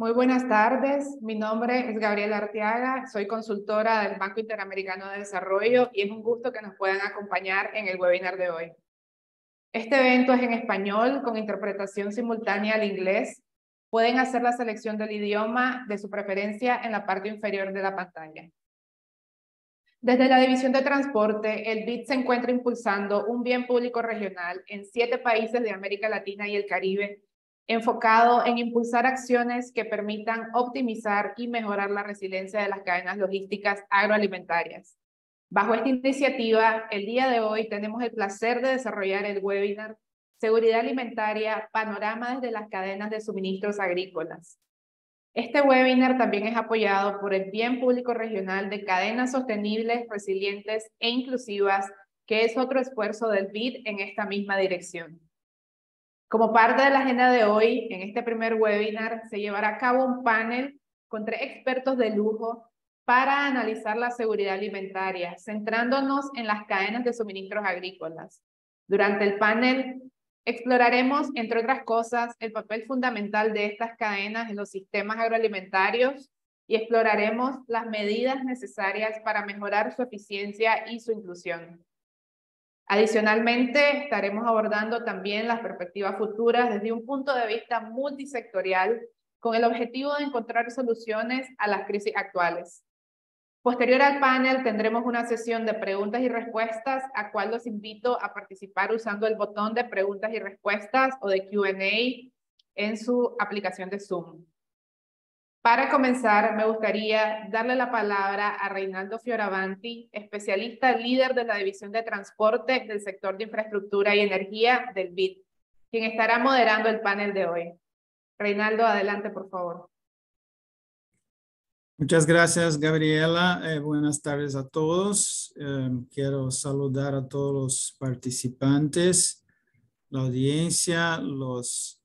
Muy buenas tardes, mi nombre es Gabriela Arteaga, soy consultora del Banco Interamericano de Desarrollo y es un gusto que nos puedan acompañar en el webinar de hoy. Este evento es en español con interpretación simultánea al inglés. Pueden hacer la selección del idioma de su preferencia en la parte inferior de la pantalla. Desde la División de Transporte, el BID se encuentra impulsando un bien público regional en siete países de América Latina y el Caribe enfocado en impulsar acciones que permitan optimizar y mejorar la resiliencia de las cadenas logísticas agroalimentarias. Bajo esta iniciativa, el día de hoy tenemos el placer de desarrollar el webinar Seguridad Alimentaria, Panorama desde las cadenas de suministros agrícolas. Este webinar también es apoyado por el Bien Público Regional de Cadenas Sostenibles, Resilientes e Inclusivas, que es otro esfuerzo del BID en esta misma dirección. Como parte de la agenda de hoy, en este primer webinar se llevará a cabo un panel con tres expertos de lujo para analizar la seguridad alimentaria, centrándonos en las cadenas de suministros agrícolas. Durante el panel exploraremos, entre otras cosas, el papel fundamental de estas cadenas en los sistemas agroalimentarios y exploraremos las medidas necesarias para mejorar su eficiencia y su inclusión. Adicionalmente, estaremos abordando también las perspectivas futuras desde un punto de vista multisectorial con el objetivo de encontrar soluciones a las crisis actuales. Posterior al panel tendremos una sesión de preguntas y respuestas a cual los invito a participar usando el botón de preguntas y respuestas o de Q&A en su aplicación de Zoom. Para comenzar, me gustaría darle la palabra a Reinaldo Fioravanti, especialista líder de la División de Transporte del sector de Infraestructura y Energía del BID, quien estará moderando el panel de hoy. Reinaldo, adelante, por favor. Muchas gracias, Gabriela. Eh, buenas tardes a todos. Em, quiero saludar a todos los participantes, la audiencia, los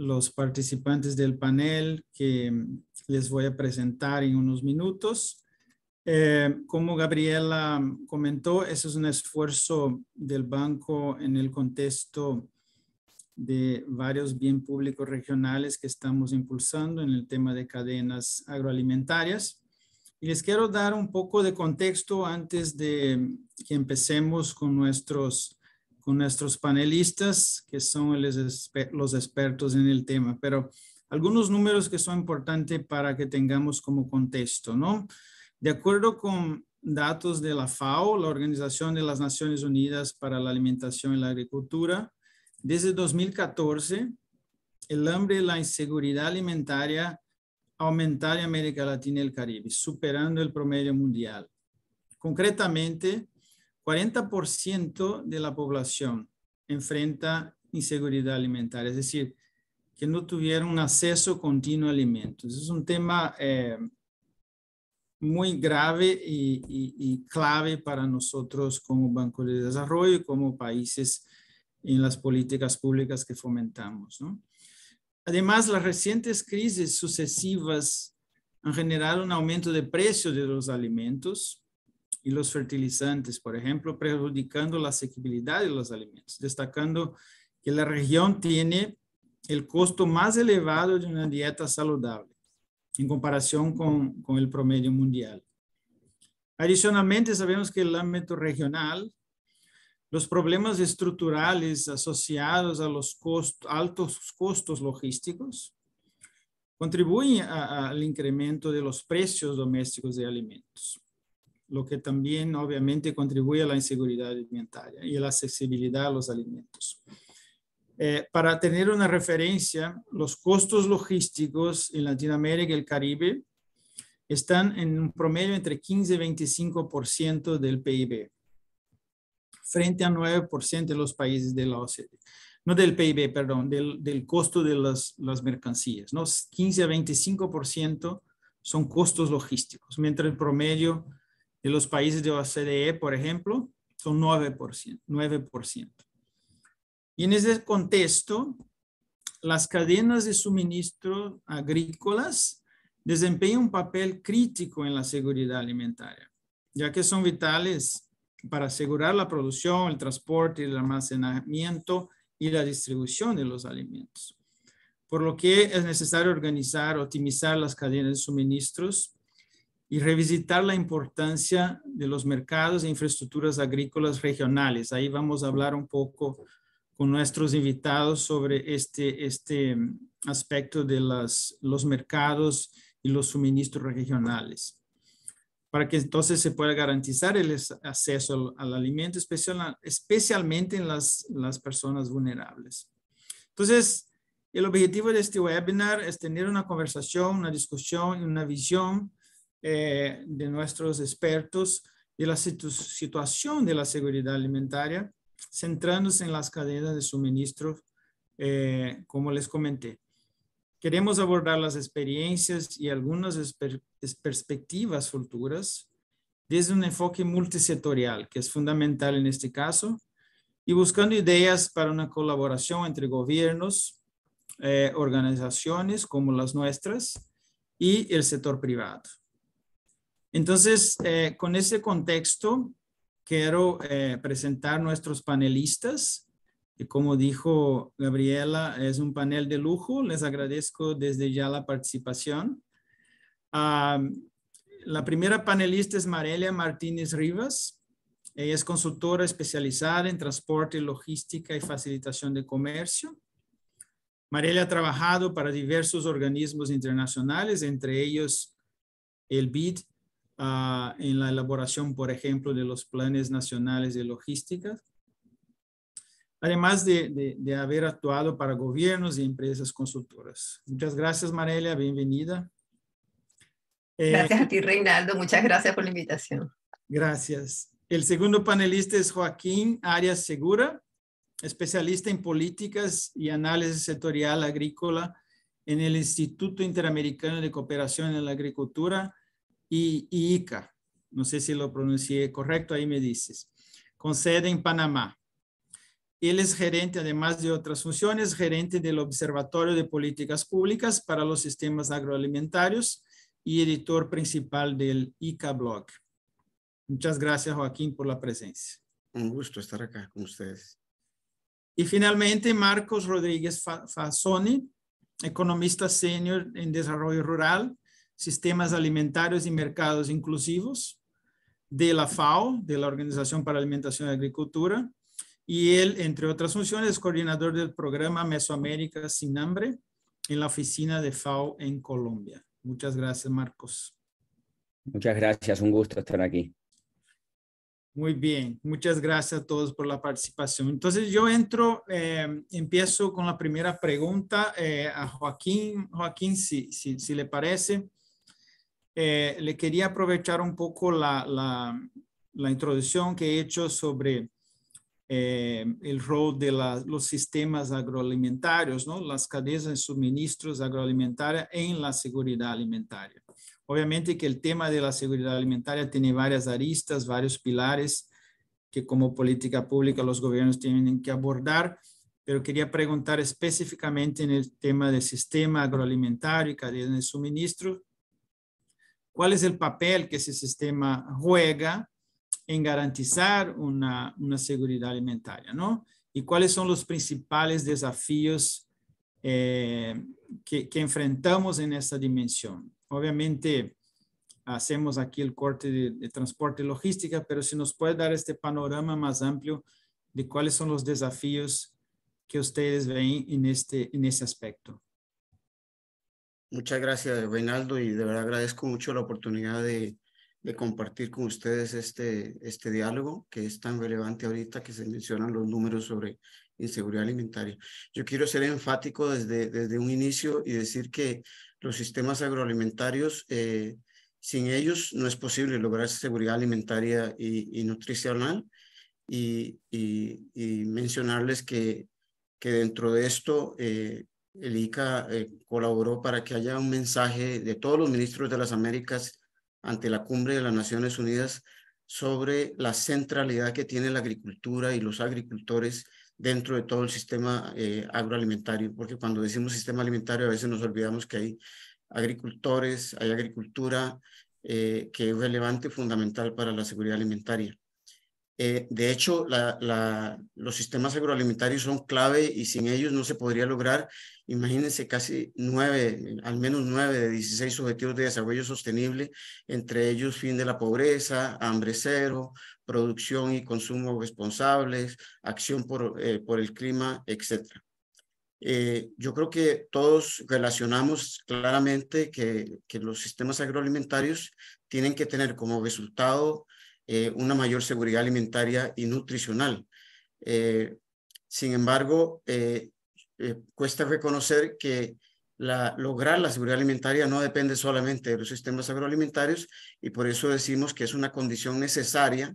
los participantes del panel que mm, les voy a presentar en unos minutos. Eh, como Gabriela mm, comentó, eso es un esfuerzo del banco en el contexto de varios bienes públicos regionales que estamos impulsando en el tema de cadenas agroalimentarias. Y les quiero dar un poco de contexto antes de mm, que empecemos con nuestros nuestros panelistas, que son los expertos en el tema, pero algunos números que son importantes para que tengamos como contexto, ¿no? De acuerdo con datos de la FAO, la Organización de las Naciones Unidas para la Alimentación y la Agricultura, desde 2014, el hambre y la inseguridad alimentaria aumentaron en América Latina y el Caribe, superando el promedio mundial. Concretamente, 40% de la población enfrenta inseguridad alimentaria, es decir, que no tuvieron un acceso continuo a alimentos. Es un tema eh, muy grave y, clave para nosotros como Banco de Desarrollo y como países en las políticas públicas que fomentamos. Además, las recientes crisis sucesivas han generado un aumento de precio de los alimentos, y los fertilizantes, por ejemplo, perjudicando la asequibilidad de los alimentos, destacando que la región tiene el costo más elevado de una dieta saludable en comparación con, con el promedio mundial. Adicionalmente, sabemos que el ámbito regional, los problemas estructurales asociados a los costos, altos costos logísticos, contribuyen al incremento de los precios domésticos de alimentos lo que también obviamente contribuye a la inseguridad alimentaria y a la accesibilidad a los alimentos. Eh, para tener una referencia, los costos logísticos en Latinoamérica y el Caribe están en un promedio entre 15 y 25% del PIB, frente a 9% de los países de la OCDE. No del PIB, perdón, del, costo de las, mercancías. ¿no? 15 a 25% son costos logísticos, mientras el promedio en los países de OCDE, por ejemplo, son 9%. Y en ese contexto, las cadenas de suministro agrícolas desempeñan un papel crítico en la seguridad alimentaria, ya que son vitales para asegurar la producción, el transporte, el almacenamiento y la distribución de los alimentos. Por lo que es necesario organizar, optimizar las cadenas de suministros y revisitar la importancia de los mercados e infraestructuras agrícolas regionales. Ahí vamos a hablar un poco con nuestros invitados sobre este, este mm, aspecto de las, los mercados y los suministros regionales para que entonces se pueda garantizar el acceso al, alimento, especial, especialmente en las, las personas vulnerables. Entonces, el objetivo de este webinar es tener una conversación, una discusión y una visión eh, de nuestros expertos de la situación de la seguridad alimentaria, centrándose en las cadenas de suministro, eh, como les comenté. Queremos abordar las experiencias y algunas perspectivas futuras desde un enfoque multisectorial, que es fundamental en este caso, y buscando ideas para una colaboración entre gobiernos, eh, organizaciones como las nuestras y el sector privado. Entonces, eh, con ese contexto, quiero eh, presentar nuestros panelistas. como dijo Gabriela, es un panel de lujo. Les agradezco desde ya la participación. Ah, la primera panelista es Marelia Martínez Rivas. Ella es consultora especializada en transporte, logística y facilitación de comercio. Marelia ha trabajado para diversos organismos internacionales, entre ellos el BID Ah, en la elaboración, por ejemplo, de los planes nacionales de logística. Además de, de, haber actuado para gobiernos y empresas consultoras. Muchas gracias, Marelia. Bienvenida. Eh, gracias a ti, Reinaldo. Muchas gracias por la invitación. Gracias. El segundo panelista es Joaquín Arias Segura, especialista en políticas y análisis sectorial agrícola en el Instituto Interamericano de Cooperación en la Agricultura y, ICA. No sé si lo pronuncié correcto, ahí me dices. Con sede en Panamá. Él es gerente, además de otras funciones, gerente del Observatorio de Políticas Públicas para los Sistemas Agroalimentarios y editor principal del ICA Blog. Muchas gracias, Joaquín, por la presencia. Un gusto estar acá con ustedes. Y finalmente, Marcos Rodríguez Fasoni, economista senior en desarrollo rural sistemas alimentarios y mercados inclusivos de la FAO, de la Organización para Alimentación y Agricultura, y él, entre otras funciones, es coordinador del programa Mesoamérica sin hambre en la oficina de FAO en Colombia. Muchas gracias, Marcos. Muchas gracias, un gusto estar aquí. Muy bien, muchas gracias a todos por la participación. Entonces yo entro, eh, empiezo con la primera pregunta eh, a Joaquín. Joaquín, si, si, si le parece, eh, le quería aprovechar un poco la, introducción que he hecho sobre eh, el rol de los sistemas agroalimentarios, las cadenas de suministros agroalimentarios en la seguridad alimentaria. Obviamente que el tema de la seguridad alimentaria tiene varias aristas, varios pilares que como política pública los gobiernos tienen que abordar, pero quería preguntar específicamente en el tema del sistema agroalimentario y cadenas de suministro, cuál es el papel que ese sistema juega en garantizar una, seguridad alimentaria, Y cuáles son los principales desafíos eh, que, enfrentamos en esta dimensión. Obviamente, hacemos aquí el corte de, transporte y logística, pero si nos puede dar este panorama más amplio de cuáles son los desafíos que ustedes ven en este, en ese aspecto. Muchas gracias, Reinaldo, y de verdad agradezco mucho la oportunidad de, compartir con ustedes este, este diálogo que es tan relevante ahorita que se mencionan los números sobre inseguridad alimentaria. Yo quiero ser enfático desde, desde un inicio y decir que los sistemas agroalimentarios, eh, sin ellos no es posible lograr seguridad alimentaria y, nutricional. Y, mencionarles que, que dentro de esto eh, el ICA eh, colaboró para que haya un mensaje de todos los ministros de las Américas ante la cumbre de las Naciones Unidas sobre la centralidad que tiene la agricultura y los agricultores dentro de todo el sistema eh, agroalimentario, porque cuando decimos sistema alimentario a veces nos olvidamos que hay agricultores, hay agricultura eh, que es relevante, fundamental para la seguridad alimentaria. Eh, de hecho, los sistemas agroalimentarios son clave y sin ellos no se podría lograr, imagínense, casi nueve, al menos nueve de 16 objetivos de desarrollo sostenible, entre ellos fin de la pobreza, hambre cero, producción y consumo responsables, acción por, eh, el clima, etc. Eh, yo creo que todos relacionamos claramente que los sistemas agroalimentarios tienen que tener como resultado eh, una mayor seguridad alimentaria y nutricional. Eh, sin embargo, eh, cuesta reconocer que lograr la seguridad alimentaria no depende solamente de los sistemas agroalimentarios y por eso decimos que es una condición necesaria,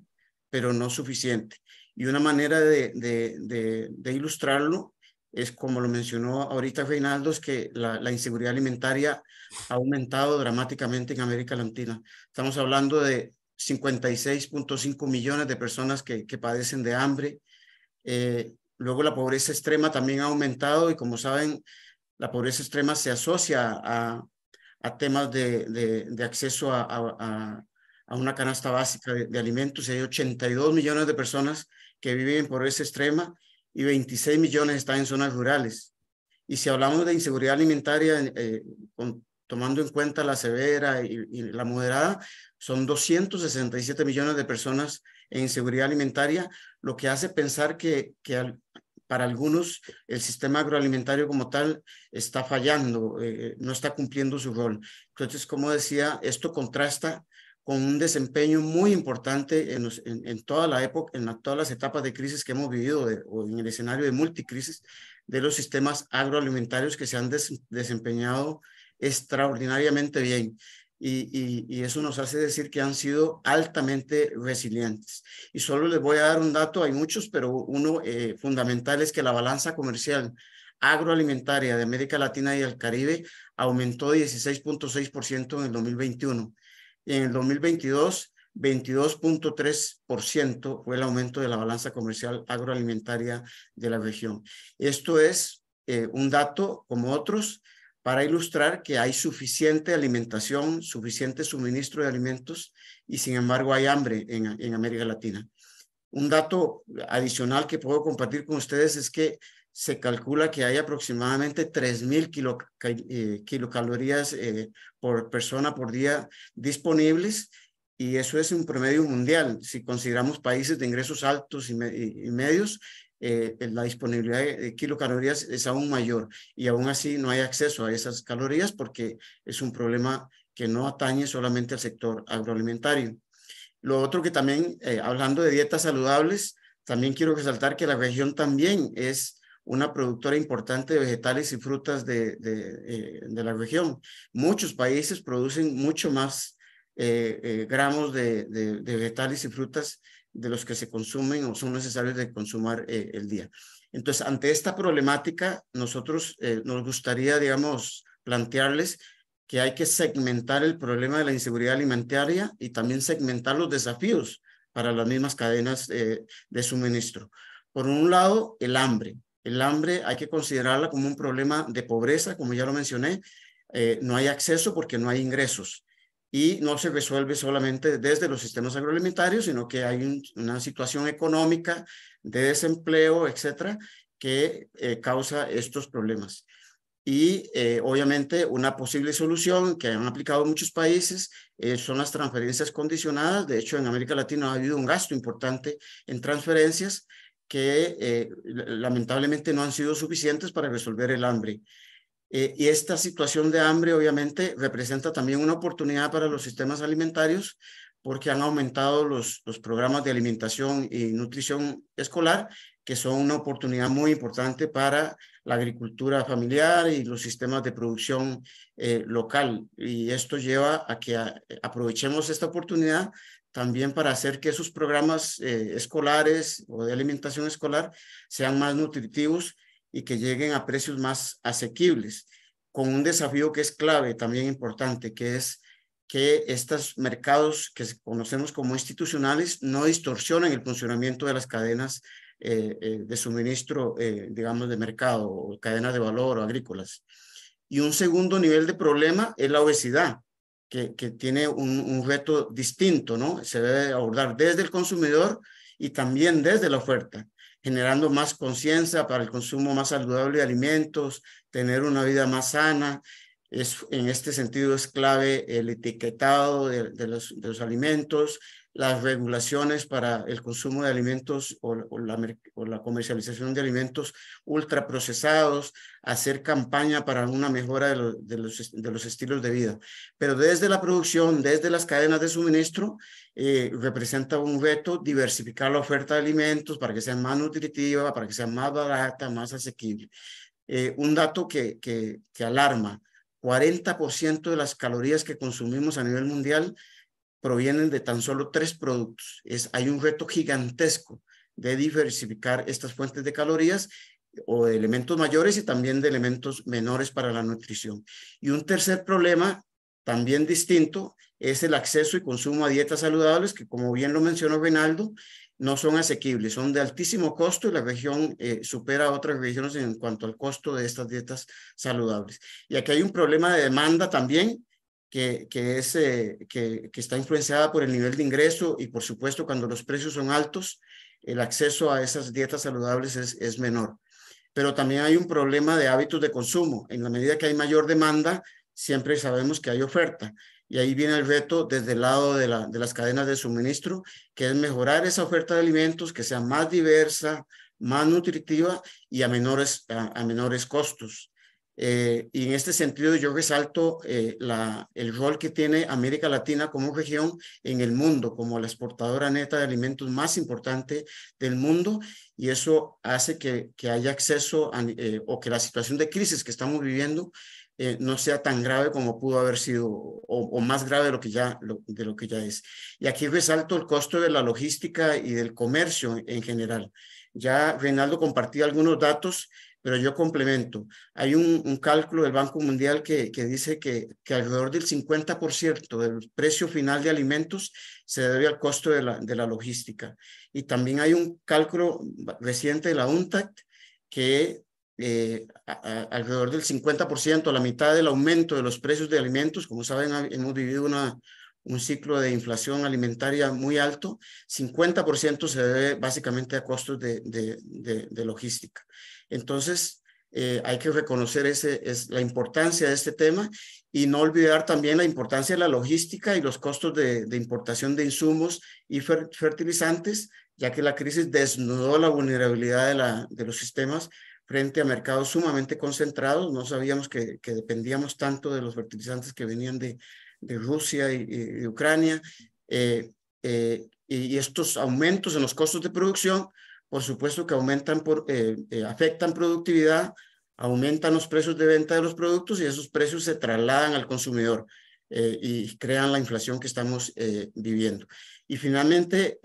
pero no suficiente. Y una manera de, ilustrarlo es como lo mencionó ahorita Reinaldo, que la, inseguridad alimentaria ha aumentado dramáticamente en América Latina. Estamos hablando de 56.5 millones de personas que, que padecen de hambre. Eh, luego la pobreza extrema también ha aumentado y como saben, la pobreza extrema se asocia a, a temas de, de, acceso a, a, una canasta básica de, alimentos. Hay 82 millones de personas que viven en pobreza extrema y 26 millones están en zonas rurales. Y si hablamos de inseguridad alimentaria, eh, con tomando en cuenta la severa y, la moderada, son 267 millones de personas en inseguridad alimentaria, lo que hace pensar que, para algunos el sistema agroalimentario como tal está fallando, eh, eh, no está cumpliendo su rol. Entonces, como decía, esto contrasta con un desempeño muy importante en, toda la época, en todas las etapas de crisis que hemos vivido o en el escenario de multicrisis de los sistemas agroalimentarios que se han desempeñado extraordinariamente bien. Y, eso nos hace decir que han sido altamente resilientes. Y solo les voy a dar un dato, hay muchos, pero uno eh, fundamental es que la balanza comercial agroalimentaria de América Latina y el Caribe aumentó 16.6% en el 2021. en el 2022, 22.3% fue el aumento de la balanza comercial agroalimentaria de la región. Esto es eh, un dato como otros para ilustrar que hay suficiente alimentación, suficiente suministro de alimentos y sin embargo hay hambre en, América Latina. Un dato adicional que puedo compartir con ustedes es que se calcula que hay aproximadamente 3.000 eh, kilocalorías eh, por persona por día disponibles y eso es un promedio mundial. Si consideramos países de ingresos altos y medios, eh, eh, la disponibilidad de kilocalorías es aún mayor y aún así no hay acceso a esas calorías porque es un problema que no atañe solamente al sector agroalimentario. Lo otro que también, eh, hablando de dietas saludables, también quiero resaltar que la región también es una productora importante de vegetales y frutas de, de, la región. Muchos países producen mucho más gramos de, de, vegetales y frutas de los que se consumen o son necesarios de consumar eh, el día. Entonces, ante esta problemática, nosotros eh, nos gustaría, digamos, plantearles que hay que segmentar el problema de la inseguridad alimentaria y también segmentar los desafíos para las mismas cadenas eh, de suministro. Por un lado, el hambre. El hambre hay que considerarla como un problema de pobreza, como ya lo mencioné. no hay acceso porque no hay ingresos y no se resuelve solamente desde los sistemas agroalimentarios, sino que hay una situación económica de desempleo, etcétera, que eh, causa estos problemas. Y eh, obviamente una posible solución que han aplicado muchos países eh, son las transferencias condicionadas. De hecho, en América Latina ha habido un gasto importante en transferencias que lamentablemente no han sido suficientes para resolver el hambre. Eh, y esta situación de hambre obviamente representa también una oportunidad para los sistemas alimentarios porque han aumentado los, programas de alimentación y nutrición escolar, que son una oportunidad muy importante para la agricultura familiar y los sistemas de producción eh, local. Y esto lleva a que eh, aprovechemos esta oportunidad también para hacer que esos programas escolares o de alimentación escolar sean más nutritivos y que lleguen a precios más asequibles, con un desafío que es clave, también importante, que es que estos mercados que conocemos como institucionales no distorsionen el funcionamiento de las cadenas eh, eh, de suministro, eh, digamos, de mercado, o cadenas de valor o agrícolas. Y un segundo nivel de problema es la obesidad, que, que tiene un, un, reto distinto, ¿no? Se debe abordar desde el consumidor y también desde la oferta generando más conciencia para el consumo más saludable de alimentos, tener una vida más sana. Es, en este sentido es clave el etiquetado de, de los alimentos, las regulaciones para el consumo de alimentos o, la, comercialización de alimentos ultraprocesados, hacer campaña para una mejora de, los, de, los, estilos de vida. Pero desde la producción, desde las cadenas de suministro, eh, representa un reto diversificar la oferta de alimentos para que sea más nutritiva, para que sea más barata, más asequible. Eh, un dato que, que, que alarma, 40% de las calorías que consumimos a nivel mundial provienen de tan solo tres productos. hay un reto gigantesco de diversificar estas fuentes de calorías o de elementos mayores y también de elementos menores para la nutrición. Y un tercer problema también distinto es el acceso y consumo a dietas saludables que, como bien lo mencionó Reinaldo, no son asequibles, son de altísimo costo y la región eh, supera a otras regiones en cuanto al costo de estas dietas saludables. Y aquí hay un problema de demanda también que, es, eh, que, está influenciada por el nivel de ingreso y por supuesto cuando los precios son altos, el acceso a esas dietas saludables es, menor. Pero también hay un problema de hábitos de consumo. En la medida que hay mayor demanda, siempre sabemos que hay oferta. Y ahí viene el reto desde el lado de, las cadenas de suministro, que es mejorar esa oferta de alimentos, que sea más diversa, más nutritiva y a menores, a menores costos. Eh, y en este sentido yo resalto eh, el rol que tiene América Latina como región en el mundo, como la exportadora neta de alimentos más importante del mundo y eso hace que, que haya acceso eh, o que la situación de crisis que estamos viviendo no sea tan grave como pudo haber sido o, más grave de lo, que ya, de lo que ya es. Y aquí resalto el costo de la logística y del comercio en general. Ya Reinaldo compartió algunos datos pero yo complemento. Hay un, cálculo del Banco Mundial que, dice que, que, alrededor del 50% del precio final de alimentos se debe al costo de la, de la logística. Y también hay un cálculo reciente de la UNTAC que eh, alrededor del 50%, la mitad del aumento de los precios de alimentos, como saben, hemos vivido una, un ciclo de inflación alimentaria muy alto, 50% se debe básicamente a costos de logística. Entonces, eh, hay que reconocer la importancia de este tema y no olvidar también la importancia de la logística y los costos de, importación de insumos y fertilizantes, ya que la crisis desnudó la vulnerabilidad de, los sistemas frente a mercados sumamente concentrados. No sabíamos que, dependíamos tanto de los fertilizantes que venían de, Rusia y, de Ucrania. Eh, eh, y estos aumentos en los costos de producción por supuesto que aumentan por, eh, eh, afectan productividad, aumentan los precios de venta de los productos y esos precios se trasladan al consumidor eh, y crean la inflación que estamos viviendo. Y finalmente,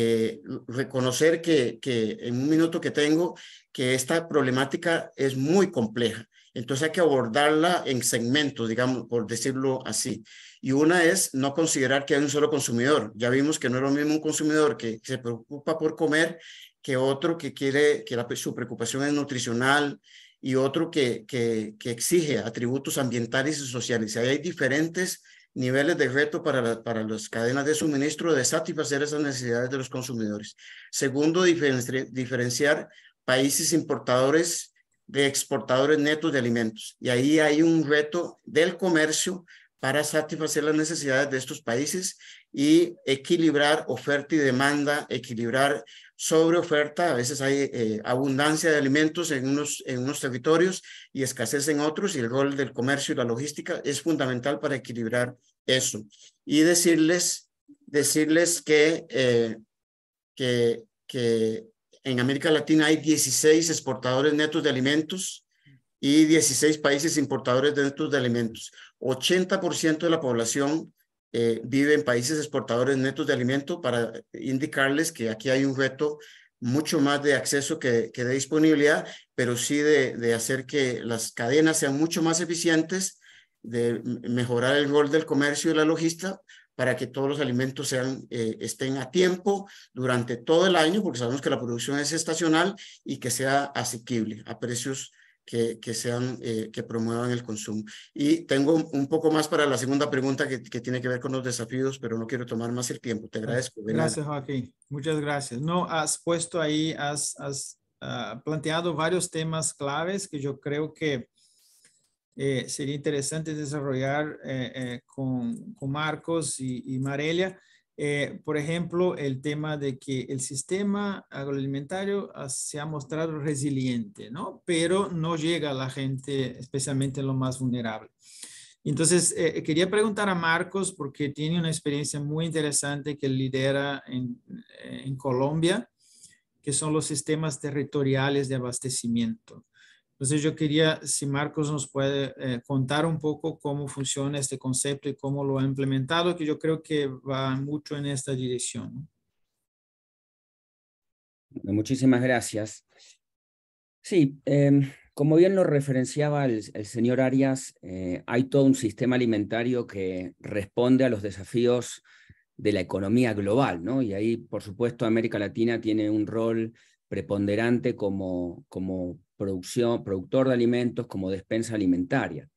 eh, reconocer que, en un minuto que tengo, que esta problemática es muy compleja. Entonces hay que abordarla en segmentos, digamos, por decirlo así. Y una es no considerar que hay un solo consumidor. Ya vimos que no es lo mismo un consumidor que se preocupa por comer que otro que quiere, que su preocupación es nutricional y otro que, que, exige atributos ambientales y sociales. hay diferentes niveles de reto para, para las cadenas de suministro de satisfacer esas necesidades de los consumidores. Segundo, diferenciar países importadores de exportadores netos de alimentos. Y ahí hay un reto del comercio para satisfacer las necesidades de estos países y equilibrar oferta y demanda, equilibrar sobre oferta. A veces hay eh, abundancia de alimentos en unos, en unos territorios y escasez en otros y el rol del comercio y la logística es fundamental para equilibrar eso. Y decirles, decirles eh, que, que, en América Latina hay 16 exportadores netos de alimentos y 16 países importadores netos de alimentos. 80% de la población eh, vive en países exportadores netos de alimentos para indicarles que aquí hay un reto mucho más de acceso que, que de disponibilidad, pero sí de, de, hacer que las cadenas sean mucho más eficientes de mejorar el rol del comercio y la logística para que todos los alimentos sean, eh, estén a tiempo durante todo el año, porque sabemos que la producción es estacional y que sea asequible a precios que, que sean, eh, que promuevan el consumo. Y tengo un poco más para la segunda pregunta que, tiene que ver con los desafíos, pero no quiero tomar más el tiempo. Te agradezco. Gracias, Joaquín. Muchas gracias. No, has puesto ahí, has, ah, planteado varios temas claves que yo creo que eh, sería interesante desarrollar eh, eh, con, Marcos y, Marelia. por ejemplo, el tema de que el sistema agroalimentario se ha mostrado resiliente, ¿no? Pero no llega a la gente, especialmente lo más vulnerable. Entonces, quería preguntar a Marcos, porque tiene una experiencia muy interesante que lidera en Colombia, que son los sistemas territoriales de abastecimiento. Entonces yo quería, si Marcos nos puede eh, contar un poco cómo funciona este concepto y cómo lo ha implementado, que yo creo que va mucho en esta dirección. Muchísimas gracias. Sí, em, como bien lo referenciaba el, señor Arias, eh, hay todo un sistema alimentario que responde a los desafíos de la economía global, ¿no? Y ahí, por supuesto, América Latina tiene un rol preponderante como, como producción, productor de alimentos como despensa alimentaria.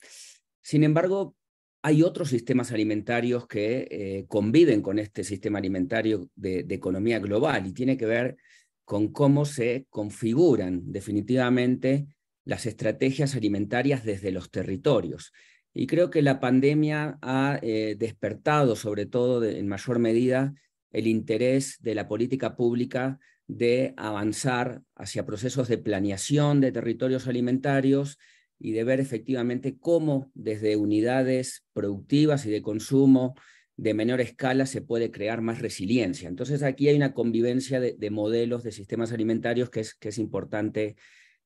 Sin embargo, hay otros sistemas alimentarios que eh, conviven con este sistema alimentario de, economía global y tiene que ver con cómo se configuran definitivamente las estrategias alimentarias desde los territorios. Y creo que la pandemia ha eh, despertado, sobre todo en mayor medida, el interés de la política pública de avanzar hacia procesos de planeación de territorios alimentarios y de ver efectivamente cómo desde unidades productivas y de consumo de menor escala se puede crear más resiliencia. Entonces aquí hay una convivencia de, modelos de sistemas alimentarios que es, importante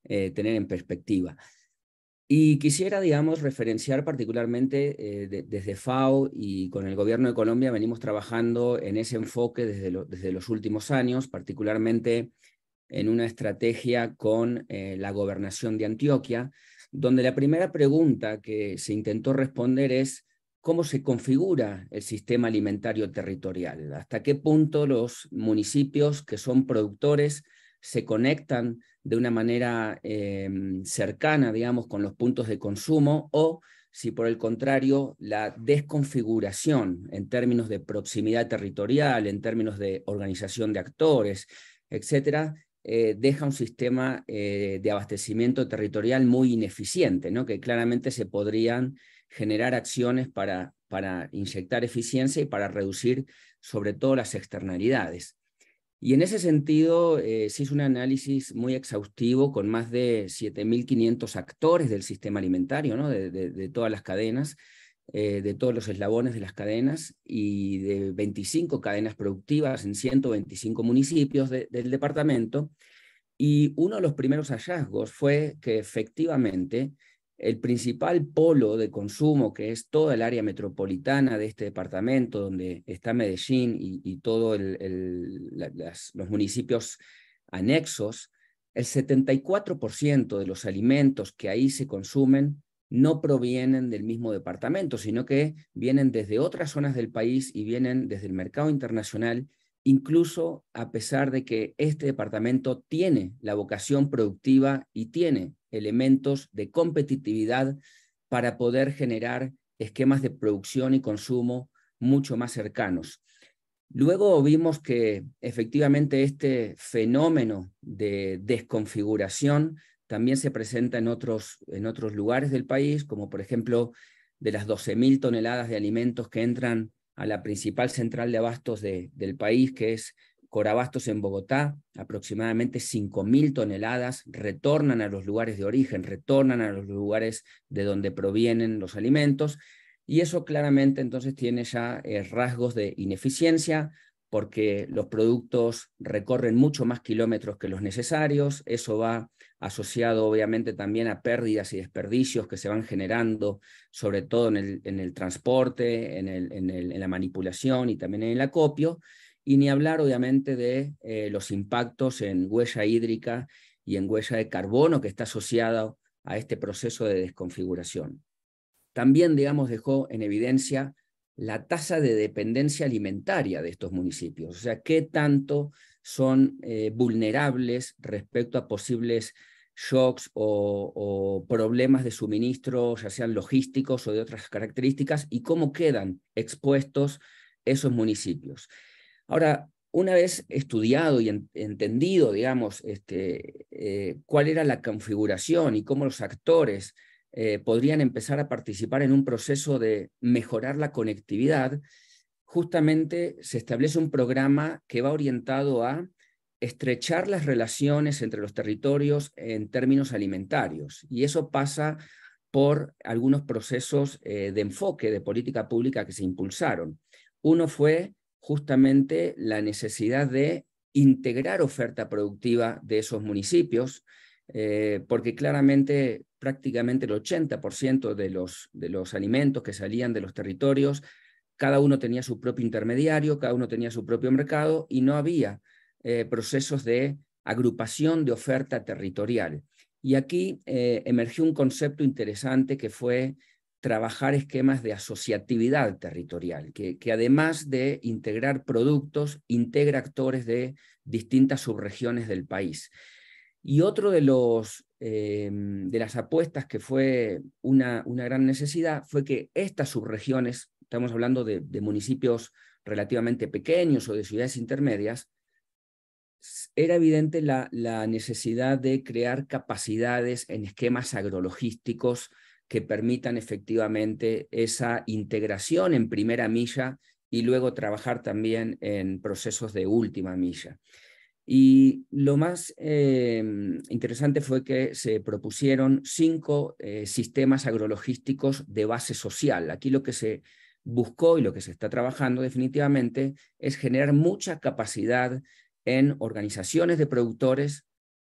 eh, tener en perspectiva. Y quisiera, digamos, referenciar particularmente eh, desde FAO y con el gobierno de Colombia venimos trabajando en ese enfoque desde, desde los últimos años, particularmente en una estrategia con eh, la gobernación de Antioquia, donde la primera pregunta que se intentó responder es cómo se configura el sistema alimentario territorial, hasta qué punto los municipios que son productores se conectan de una manera em, cercana, digamos, con los puntos de consumo, o si por el contrario la desconfiguración en términos de proximidad territorial, en términos de organización de actores, etcétera, eh, deja un sistema eh, de abastecimiento territorial muy ineficiente, ¿no? que claramente se podrían generar acciones para, para inyectar eficiencia y para reducir sobre todo las externalidades. Y en ese sentido, eh, se hizo un análisis muy exhaustivo con más de 7.500 actores del sistema alimentario, ¿no? de, todas las cadenas, eh, de todos los eslabones de las cadenas y de 25 cadenas productivas en 125 municipios del departamento. Y uno de los primeros hallazgos fue que efectivamente el principal polo de consumo, que es toda el área metropolitana de este departamento, donde está Medellín y, todos los municipios anexos, el 74% de los alimentos que ahí se consumen no provienen del mismo departamento, sino que vienen desde otras zonas del país y vienen desde el mercado internacional incluso a pesar de que este departamento tiene la vocación productiva y tiene elementos de competitividad para poder generar esquemas de producción y consumo mucho más cercanos. Luego vimos que efectivamente este fenómeno de desconfiguración también se presenta en otros, en otros lugares del país, como por ejemplo de las 12.000 toneladas de alimentos que entran a la principal central de abastos del país, que es Corabastos en Bogotá, aproximadamente 5.000 toneladas retornan a los lugares de origen, retornan a los lugares de donde provienen los alimentos, y eso claramente entonces tiene ya eh, rasgos de ineficiencia, porque los productos recorren mucho más kilómetros que los necesarios, eso va asociado obviamente también a pérdidas y desperdicios que se van generando, sobre todo en el, transporte, en, la manipulación y también en el acopio, y ni hablar obviamente de eh, los impactos en huella hídrica y en huella de carbono que está asociado a este proceso de desconfiguración. También, digamos, dejó en evidencia la tasa de dependencia alimentaria de estos municipios, o sea, qué tanto son eh, vulnerables respecto a posibles shocks o, problemas de suministro, ya sean logísticos o de otras características, y cómo quedan expuestos esos municipios. Ahora, una vez estudiado y entendido, digamos, este, eh, cuál era la configuración y cómo los actores eh, podrían empezar a participar en un proceso de mejorar la conectividad, justamente se establece un programa que va orientado a estrechar las relaciones entre los territorios en términos alimentarios. Y eso pasa por algunos procesos eh, de enfoque de política pública que se impulsaron. Uno fue justamente la necesidad de integrar oferta productiva de esos municipios, eh, porque claramente prácticamente el 80% de los, de los alimentos que salían de los territorios, cada uno tenía su propio intermediario, cada uno tenía su propio mercado y no había eh, procesos de agrupación de oferta territorial. Y aquí eh, emergió un concepto interesante que fue trabajar esquemas de asociatividad territorial, que, además de integrar productos, integra actores de distintas subregiones del país. Y otro de, los, em, de las apuestas que fue una, una, gran necesidad fue que estas subregiones, estamos hablando de, municipios relativamente pequeños o de ciudades intermedias, era evidente la, necesidad de crear capacidades en esquemas agrologísticos que permitan efectivamente esa integración en primera milla y luego trabajar también en procesos de última milla. Y lo más eh, interesante fue que se propusieron cinco eh, sistemas agrologísticos de base social. Aquí lo que se buscó y lo que se está trabajando definitivamente es generar mucha capacidad en organizaciones de productores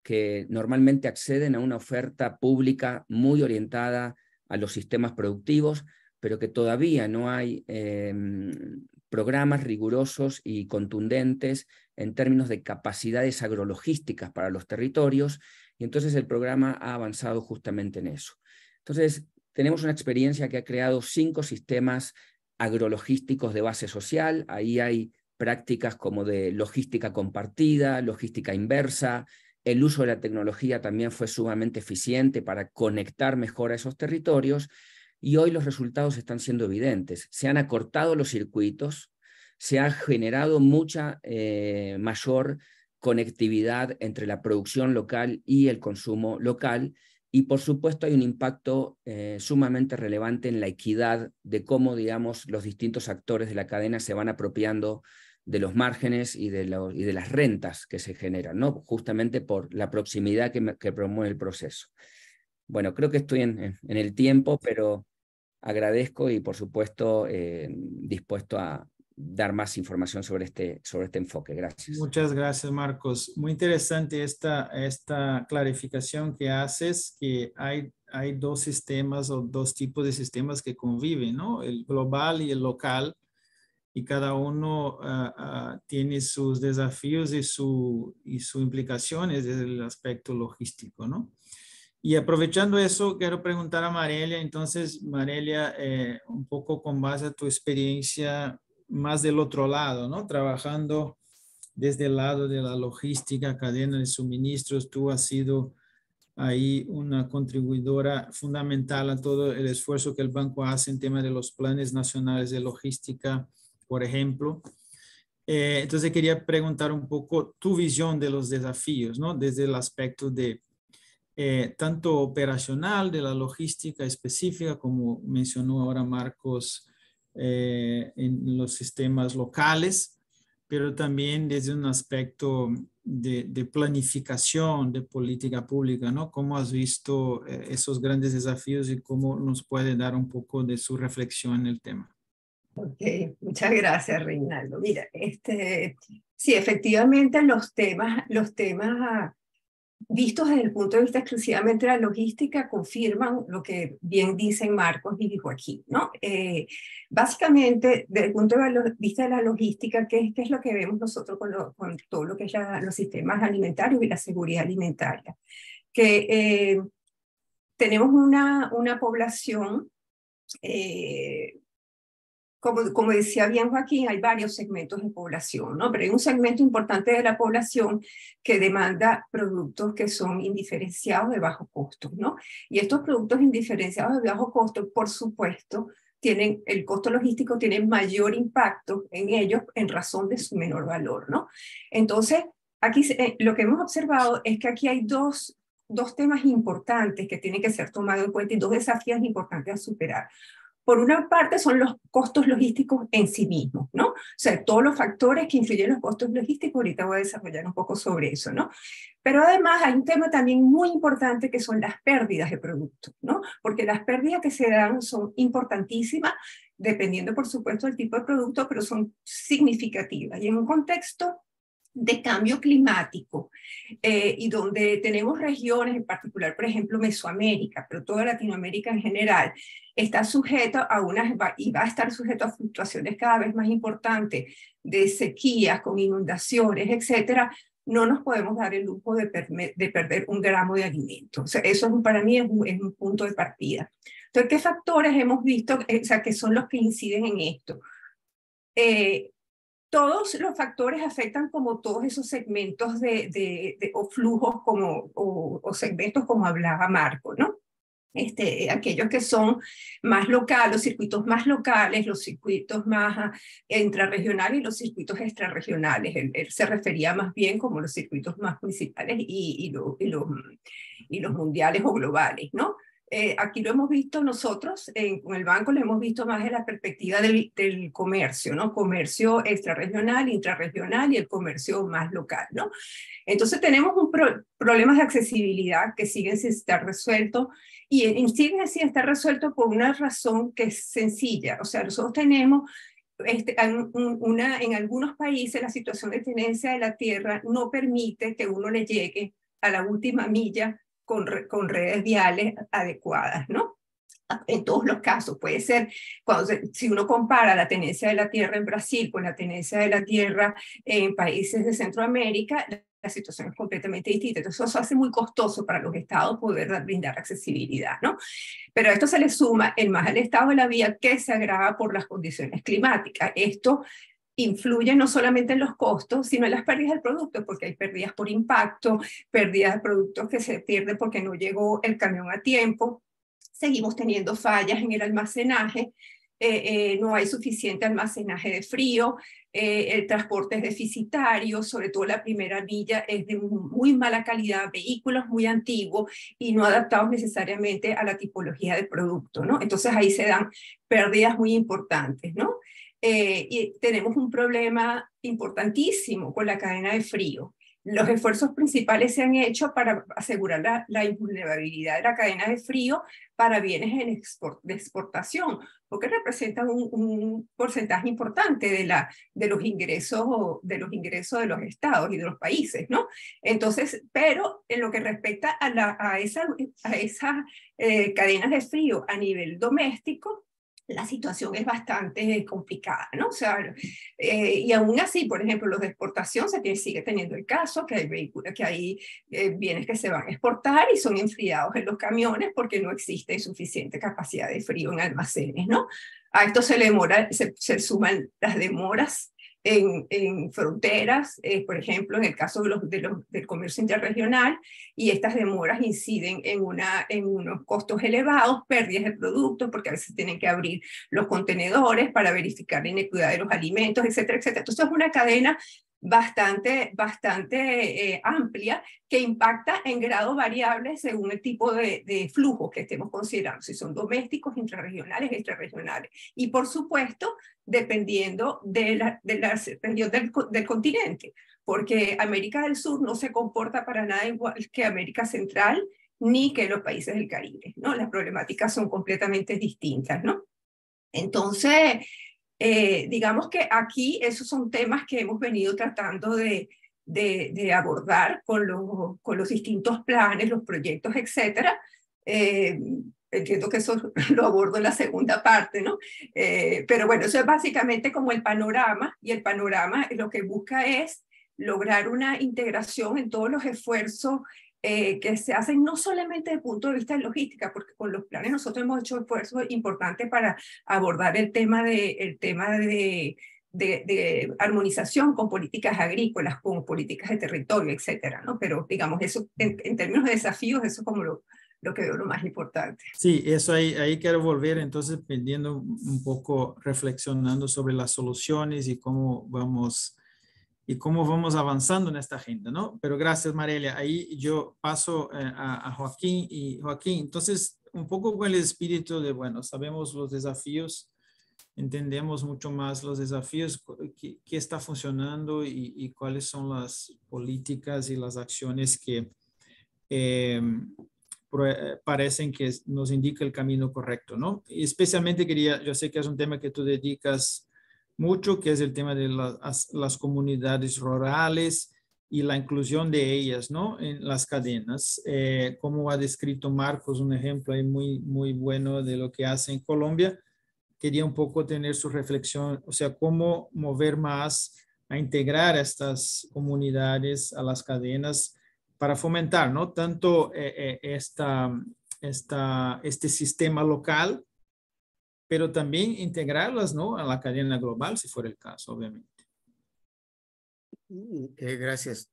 que normalmente acceden a una oferta pública muy orientada a los sistemas productivos, pero que todavía no hay em, programas rigurosos y contundentes en términos de capacidades agrologísticas para los territorios, y entonces el programa ha avanzado justamente en eso. Entonces, tenemos una experiencia que ha creado cinco sistemas agrologísticos de base social, ahí hay prácticas como de logística compartida, logística inversa, el uso de la tecnología también fue sumamente eficiente para conectar mejor a esos territorios, y hoy los resultados están siendo evidentes. Se han acortado los circuitos, se ha generado mucha eh, mayor conectividad entre la producción local y el consumo local. Y por supuesto hay un impacto eh, sumamente relevante en la equidad de cómo, digamos, los distintos actores de la cadena se van apropiando de los márgenes y de, las rentas que se generan, ¿no? justamente por la proximidad que, promueve el proceso. Bueno, creo que estoy en el tiempo, pero agradezco y por supuesto eh, dispuesto a dar más información sobre este, sobre este enfoque. Gracias. Muchas gracias, Marcos. Muy interesante esta, esta clarificación que haces, que hay, hay dos sistemas o dos tipos de sistemas que conviven, ¿no? El global y el local, y cada uno ah, ah, tiene sus desafíos y, su, y sus implicaciones desde el aspecto logístico, ¿no? Y aprovechando eso, quiero preguntar a Marelia, entonces, Marelia, eh, un poco con base a tu experiencia más del otro lado, ¿no? Trabajando desde el lado de la logística, cadena de suministros, tú has sido ahí una contribuidora fundamental a todo el esfuerzo que el banco hace en tema de los planes nacionales de logística, por ejemplo. Eh, entonces quería preguntar un poco tu visión de los desafíos, ¿no? Desde el aspecto de eh, tanto operacional de la logística específica, como mencionó ahora Marcos, eh, en los sistemas locales, pero también desde un aspecto de, planificación de política pública, ¿no? ¿Cómo has visto eh, esos grandes desafíos y cómo nos puede dar un poco de su reflexión en el tema? Ok, muchas gracias, Reinaldo. Mira, este, sí, efectivamente los temas, los temas vistos desde el punto de vista exclusivamente de la logística, confirman lo que bien dicen Marcos y aquí, ¿no? Eh, básicamente, desde el punto de vista de la logística, ¿qué es, es lo que vemos nosotros con, todo lo que es los sistemas alimentarios y la seguridad alimentaria? Que eh, tenemos una, una población eh, como, decía bien Joaquín, hay varios segmentos de población, ¿no? Pero hay un segmento importante de la población que demanda productos que son indiferenciados de bajo costo, ¿no? Y estos productos indiferenciados de bajo costo, por supuesto, tienen, el costo logístico tiene mayor impacto en ellos en razón de su menor valor, ¿no? Entonces, aquí eh, lo que hemos observado es que aquí hay dos, dos temas importantes que tienen que ser tomados en cuenta y dos desafíos importantes a superar por una parte son los costos logísticos en sí mismos, ¿no? O sea, todos los factores que influyen en los costos logísticos, ahorita voy a desarrollar un poco sobre eso, ¿no? Pero además hay un tema también muy importante que son las pérdidas de productos, ¿no? Porque las pérdidas que se dan son importantísimas, dependiendo por supuesto del tipo de producto, pero son significativas. Y en un contexto de cambio climático eh, y donde tenemos regiones, en particular, por ejemplo, Mesoamérica, pero toda Latinoamérica en general, está sujeta a unas y va a estar sujeta a fluctuaciones cada vez más importantes de sequías, con inundaciones, etcétera, no nos podemos dar el lujo de, perder un gramo de alimento. O sea, eso para mí es un, punto de partida. Entonces, ¿qué factores hemos visto eh, o sea, que son los que inciden en esto? Eh, todos los factores afectan como todos esos segmentos de, o flujos como, o, segmentos como hablaba Marco, ¿no? Este, aquellos que son más locales, los circuitos más locales, los circuitos más ah, intrarregionales y los circuitos extrarregionales. Él, se refería más bien como los circuitos más municipales y, los, y los mundiales o globales, ¿no? Eh, aquí lo hemos visto nosotros, en con el banco lo hemos visto más desde la perspectiva del, comercio, ¿no? Comercio extrarregional, intrarregional y el comercio más local, ¿no? Entonces tenemos un problemas de accesibilidad que siguen sin estar resueltos y, y siguen sin estar resueltos por una razón que es sencilla, o sea, nosotros tenemos este, una, en algunos países la situación de tenencia de la tierra no permite que uno le llegue a la última milla con, redes viales adecuadas, ¿no? en todos los casos. Puede ser, cuando si uno compara la tenencia de la tierra en Brasil con la tenencia de la tierra en países de Centroamérica, la situación es completamente distinta. Entonces, eso hace muy costoso para los estados poder brindar accesibilidad, ¿no? Pero a esto se le suma el más al estado de la vía que se agrava por las condiciones climáticas. Esto influye no solamente en los costos, sino en las pérdidas del producto, porque hay pérdidas por impacto, pérdidas de productos que se pierden porque no llegó el camión a tiempo, seguimos teniendo fallas en el almacenaje, eh, eh, no hay suficiente almacenaje de frío, eh, el transporte es deficitario, sobre todo la primera milla es de muy mala calidad, vehículos muy antiguos y no adaptados necesariamente a la tipología de producto, ¿no? Entonces ahí se dan pérdidas muy importantes, ¿no? Eh, y tenemos un problema importantísimo con la cadena de frío. Los esfuerzos principales se han hecho para asegurar la, invulnerabilidad de la cadena de frío para bienes en de exportación, porque representan un, porcentaje importante de, la, de, los ingresos, de los ingresos de los estados y de los países, ¿no? Entonces, pero en lo que respecta a, la, esa, a esas eh, cadenas de frío a nivel doméstico, la situación es bastante complicada, ¿no? O sea, eh, y aún así, por ejemplo, los de exportación se sigue teniendo el caso que hay vehículos, que hay eh, bienes que se van a exportar y son enfriados en los camiones porque no existe suficiente capacidad de frío en almacenes, ¿no? A esto se le demora, se, se suman las demoras en, fronteras, eh, por ejemplo, en el caso de los, del comercio interregional, y estas demoras inciden en, una, en unos costos elevados, pérdidas de productos, porque a veces tienen que abrir los contenedores para verificar la inequidad de los alimentos, etcétera, etcétera. Entonces es una cadena bastante, bastante eh, amplia que impacta en grado variable según el tipo de, de flujos que estemos considerando, si son domésticos, intrarregionales, extrarregionales. Y por supuesto, dependiendo de la, de la región del, del, continente, porque América del Sur no se comporta para nada igual que América Central ni que los países del Caribe, ¿no? Las problemáticas son completamente distintas, ¿no? Entonces, eh, digamos que aquí esos son temas que hemos venido tratando de, de, de abordar con los, con los distintos planes, los proyectos, etcétera, eh, entiendo que eso lo abordo en la segunda parte, ¿no? Eh, pero bueno, eso es básicamente como el panorama y el panorama lo que busca es lograr una integración en todos los esfuerzos eh, que se hacen no solamente desde el punto de vista de logística, porque con los planes nosotros hemos hecho esfuerzos importantes para abordar el tema de, el tema de, de, armonización con políticas agrícolas, con políticas de territorio, etcétera, ¿no? Pero digamos, eso en términos de desafíos, eso como lo, lo que veo lo más importante. Sí, eso ahí, ahí quiero volver entonces pendiendo un poco, reflexionando sobre las soluciones y cómo vamos y cómo vamos avanzando en esta agenda, ¿no? Pero gracias, Marelia. Ahí yo paso eh, a, Joaquín y Joaquín, entonces un poco con el espíritu de, bueno, sabemos los desafíos, entendemos mucho más los desafíos, qué, qué está funcionando y, y, cuáles son las políticas y las acciones que, eh, parecen que nos indica el camino correcto, ¿no? especialmente quería, yo sé que es un tema que tú dedicas mucho, que es el tema de las, las comunidades rurales y la inclusión de ellas, ¿no? En las cadenas. Eh, como ha descrito Marcos, un ejemplo ahí muy, muy bueno de lo que hace en Colombia. Quería un poco tener su reflexión, o sea, cómo mover más a integrar estas comunidades a las cadenas para fomentar, ¿no? Tanto eh, eh, esta, esta, este sistema local, pero también integrarlas, ¿no? A la cadena global, si fuera el caso, obviamente. Mm, eh, gracias.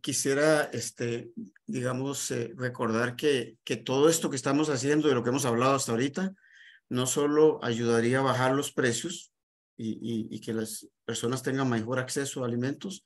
quisiera, este, digamos, recordar que, que todo esto que estamos haciendo, de lo que hemos hablado hasta ahorita, no solo ayudaría a bajar los precios y, y que las personas tengan mejor acceso a alimentos,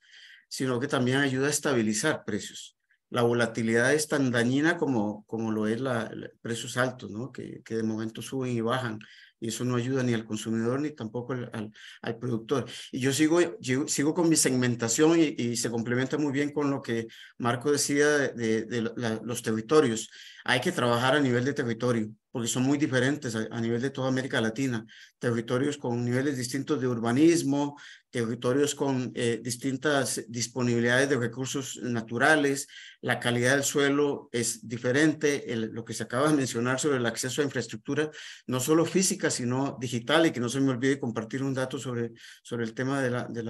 sino que también ayuda a estabilizar precios. La volatilidad es tan dañina como, como lo es la, precios altos, ¿no? que, que de momento suben y bajan, y eso no ayuda ni al consumidor ni tampoco al, al, productor. Y yo sigo, sigo con mi segmentación y, se complementa muy bien con lo que Marco decía de, los territorios. Hay que trabajar a nivel de territorio porque son muy diferentes a, nivel de toda América Latina. Territorios con niveles distintos de urbanismo, territorios con eh, distintas disponibilidades de recursos naturales, la calidad del suelo es diferente, lo que se acaba de mencionar sobre el acceso a infraestructura, no solo física, sino digital, y que no se me olvide compartir un dato sobre, sobre el tema de la, de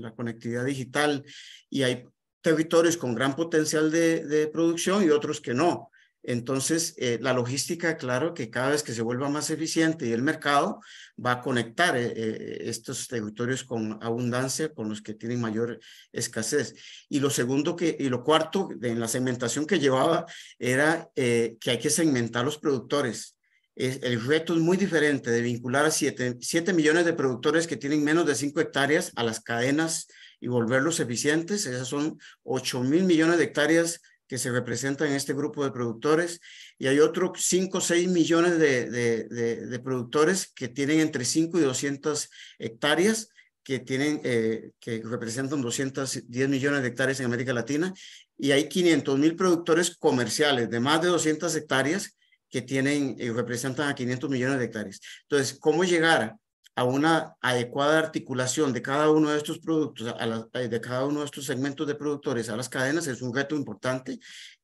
la, conectividad digital. Y hay territorios con gran potencial de producción y otros que no entonces, eh, la logística, claro que cada vez que se vuelva más eficiente y el mercado va a conectar eh, eh, estos territorios con abundancia, con los que tienen mayor escasez. Y lo segundo que, y lo cuarto, de, en la segmentación que llevaba, era que hay que segmentar los productores. el reto es muy diferente de vincular a siete millones de productores que tienen menos de cinco hectáreas a las cadenas y volverlos eficientes. Esas son 8 mil millones de hectáreas que se representan en este grupo de productores y hay otros 5 o 6 millones de, de, productores que tienen entre 5 y 200 hectáreas que tienen eh, que representan 210 millones de hectáreas en América Latina y hay 500 mil productores comerciales de más de 200 hectáreas que tienen y eh, representan a 500 millones de hectáreas. Entonces, ¿cómo llegar a una adecuada articulación de cada uno de estos productos, eh, de cada uno de estos segmentos de productores a las cadenas es un reto importante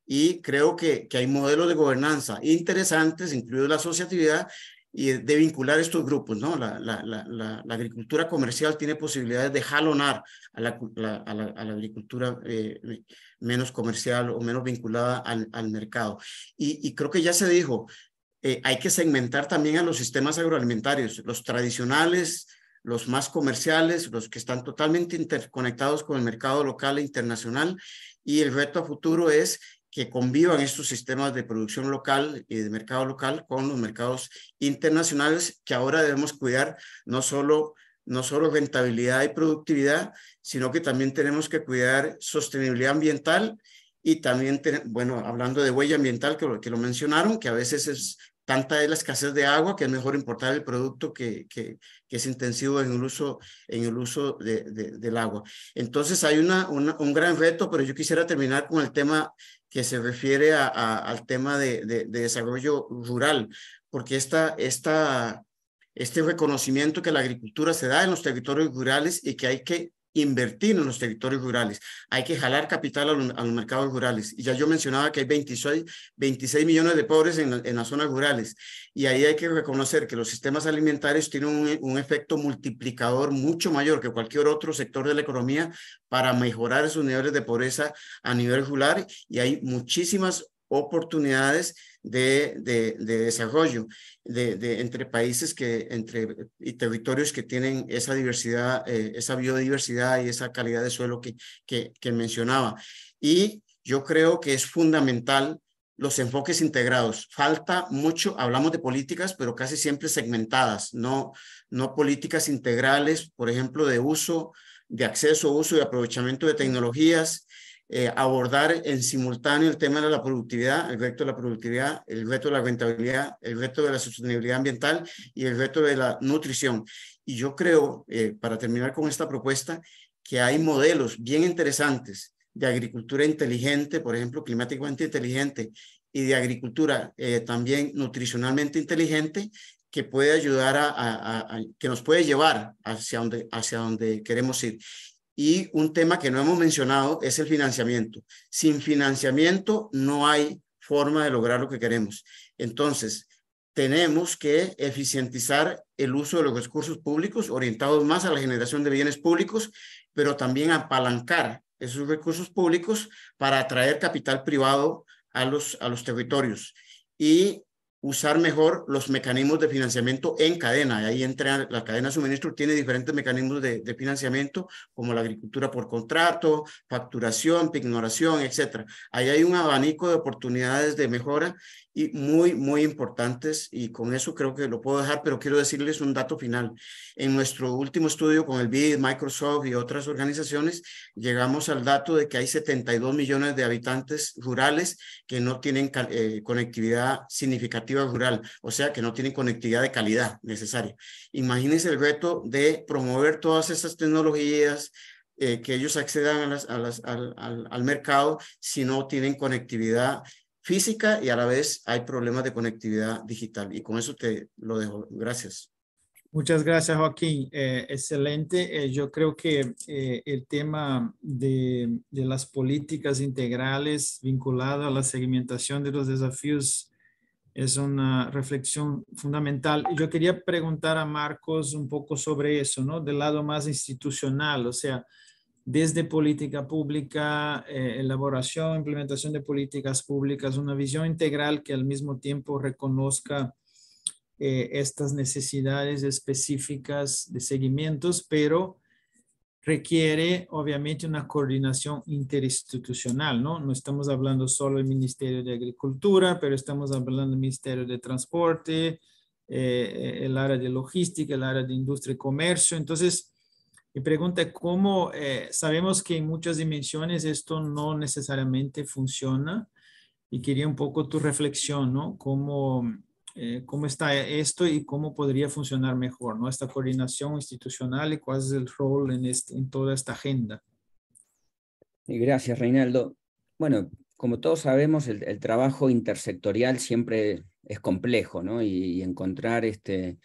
y creo que, que hay modelos de gobernanza interesantes, incluido la asociatividad, y de vincular estos grupos, ¿no? La, agricultura comercial tiene posibilidades de jalonar a la, agricultura eh, menos comercial o menos vinculada al, mercado. Y, y, creo que ya se dijo, eh, hay que segmentar también a los sistemas agroalimentarios, los tradicionales, los más comerciales, los que están totalmente interconectados con el mercado local e internacional. Y el reto a futuro es que convivan estos sistemas de producción local y de mercado local con los mercados internacionales que ahora debemos cuidar no solo no solo rentabilidad y productividad, sino que también tenemos que cuidar sostenibilidad ambiental y también, bueno, hablando de huella ambiental, que lo, que lo mencionaron, que a veces es Tanta es la escasez de agua que es mejor importar el producto que, que, que es intensivo en el uso, en el uso de, del agua. Entonces hay una, un gran reto, pero yo quisiera terminar con el tema que se refiere al tema de, de, desarrollo rural, porque esta, esta, este reconocimiento que la agricultura se da en los territorios rurales y que hay que invertir en los territorios rurales, hay que jalar capital a los, mercados rurales. Y ya yo mencionaba que hay 26, 26 millones de pobres en, las zonas rurales. Y ahí hay que reconocer que los sistemas alimentarios tienen un, efecto multiplicador mucho mayor que cualquier otro sector de la economía para mejorar esos niveles de pobreza a nivel rural. Y hay muchísimas oportunidades de, de, desarrollo de, entre países que, entre, y territorios que tienen esa diversidad, eh, esa biodiversidad y esa calidad de suelo que, que, que mencionaba. Y yo creo que es fundamental los enfoques integrados. Falta mucho, hablamos de políticas, pero casi siempre segmentadas, no, no políticas integrales, por ejemplo, de uso, de acceso, uso y aprovechamiento de tecnologías, eh, abordar en simultáneo el tema de la productividad, el reto de la productividad, el reto de la rentabilidad, el reto de la sostenibilidad ambiental y el reto de la nutrición. Y yo creo, eh, para terminar con esta propuesta, que hay modelos bien interesantes de agricultura inteligente, por ejemplo, climáticamente inteligente, y de agricultura eh, también nutricionalmente inteligente, que puede ayudar a, que nos puede llevar hacia donde, hacia donde queremos ir. Y un tema que no hemos mencionado es el financiamiento. Sin financiamiento no hay forma de lograr lo que queremos. Entonces, tenemos que eficientizar el uso de los recursos públicos orientados más a la generación de bienes públicos, pero también apalancar esos recursos públicos para atraer capital privado a los, a los territorios. Y usar mejor los mecanismos de financiamiento en cadena. Y ahí entra la cadena de suministro, tiene diferentes mecanismos de, financiamiento, como la agricultura por contrato, facturación, pignoración, etc. Ahí hay un abanico de oportunidades de mejora y muy, muy importantes. Y con eso creo que lo puedo dejar, pero quiero decirles un dato final. En nuestro último estudio con el BID, Microsoft y otras organizaciones, llegamos al dato de que hay 72 millones de habitantes rurales que no tienen eh, conectividad significativa rural, o sea que no tienen conectividad de calidad necesaria. Imagínense el reto de promover todas esas tecnologías, eh, que ellos accedan a al, mercado si no tienen conectividad física y a la vez hay problemas de conectividad digital. Y con eso te lo dejo. Gracias. Muchas gracias, Joaquín. Eh, excelente. Eh, yo creo que el tema de, de, las políticas integrales vinculadas a la segmentación de los desafíos es una reflexión fundamental. Yo quería preguntar a Marcos un poco sobre eso, ¿no? Del lado más institucional, o sea, desde política pública, eh, elaboración, implementación de políticas públicas, una visión integral que al mismo tiempo reconozca eh, estas necesidades específicas de seguimientos, pero requiere obviamente una coordinación interinstitucional, ¿no? No estamos hablando solo del Ministerio de Agricultura, pero estamos hablando del Ministerio de Transporte, eh, el área de logística, el área de industria y comercio. Entonces, mi pregunta es cómo eh, sabemos que en muchas dimensiones esto no necesariamente funciona y quería un poco tu reflexión, ¿no? Cómo eh, cómo está esto y cómo podría funcionar mejor, ¿no? Esta coordinación institucional y cuál es el rol en, este, en toda esta agenda. Gracias, Reinaldo. Bueno, como todos sabemos, el, trabajo intersectorial siempre es complejo, ¿no? Y, encontrar este,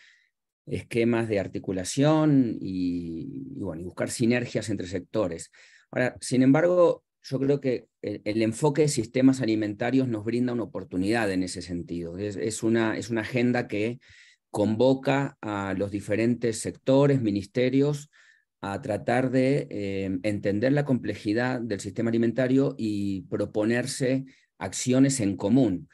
esquemas de articulación y, y, bueno, y buscar sinergias entre sectores. Ahora, sin embargo, yo creo que el, enfoque de sistemas alimentarios nos brinda una oportunidad en ese sentido. Es, una, agenda que convoca a los diferentes sectores, ministerios, a tratar de eh, entender la complejidad del sistema alimentario y proponerse acciones en común.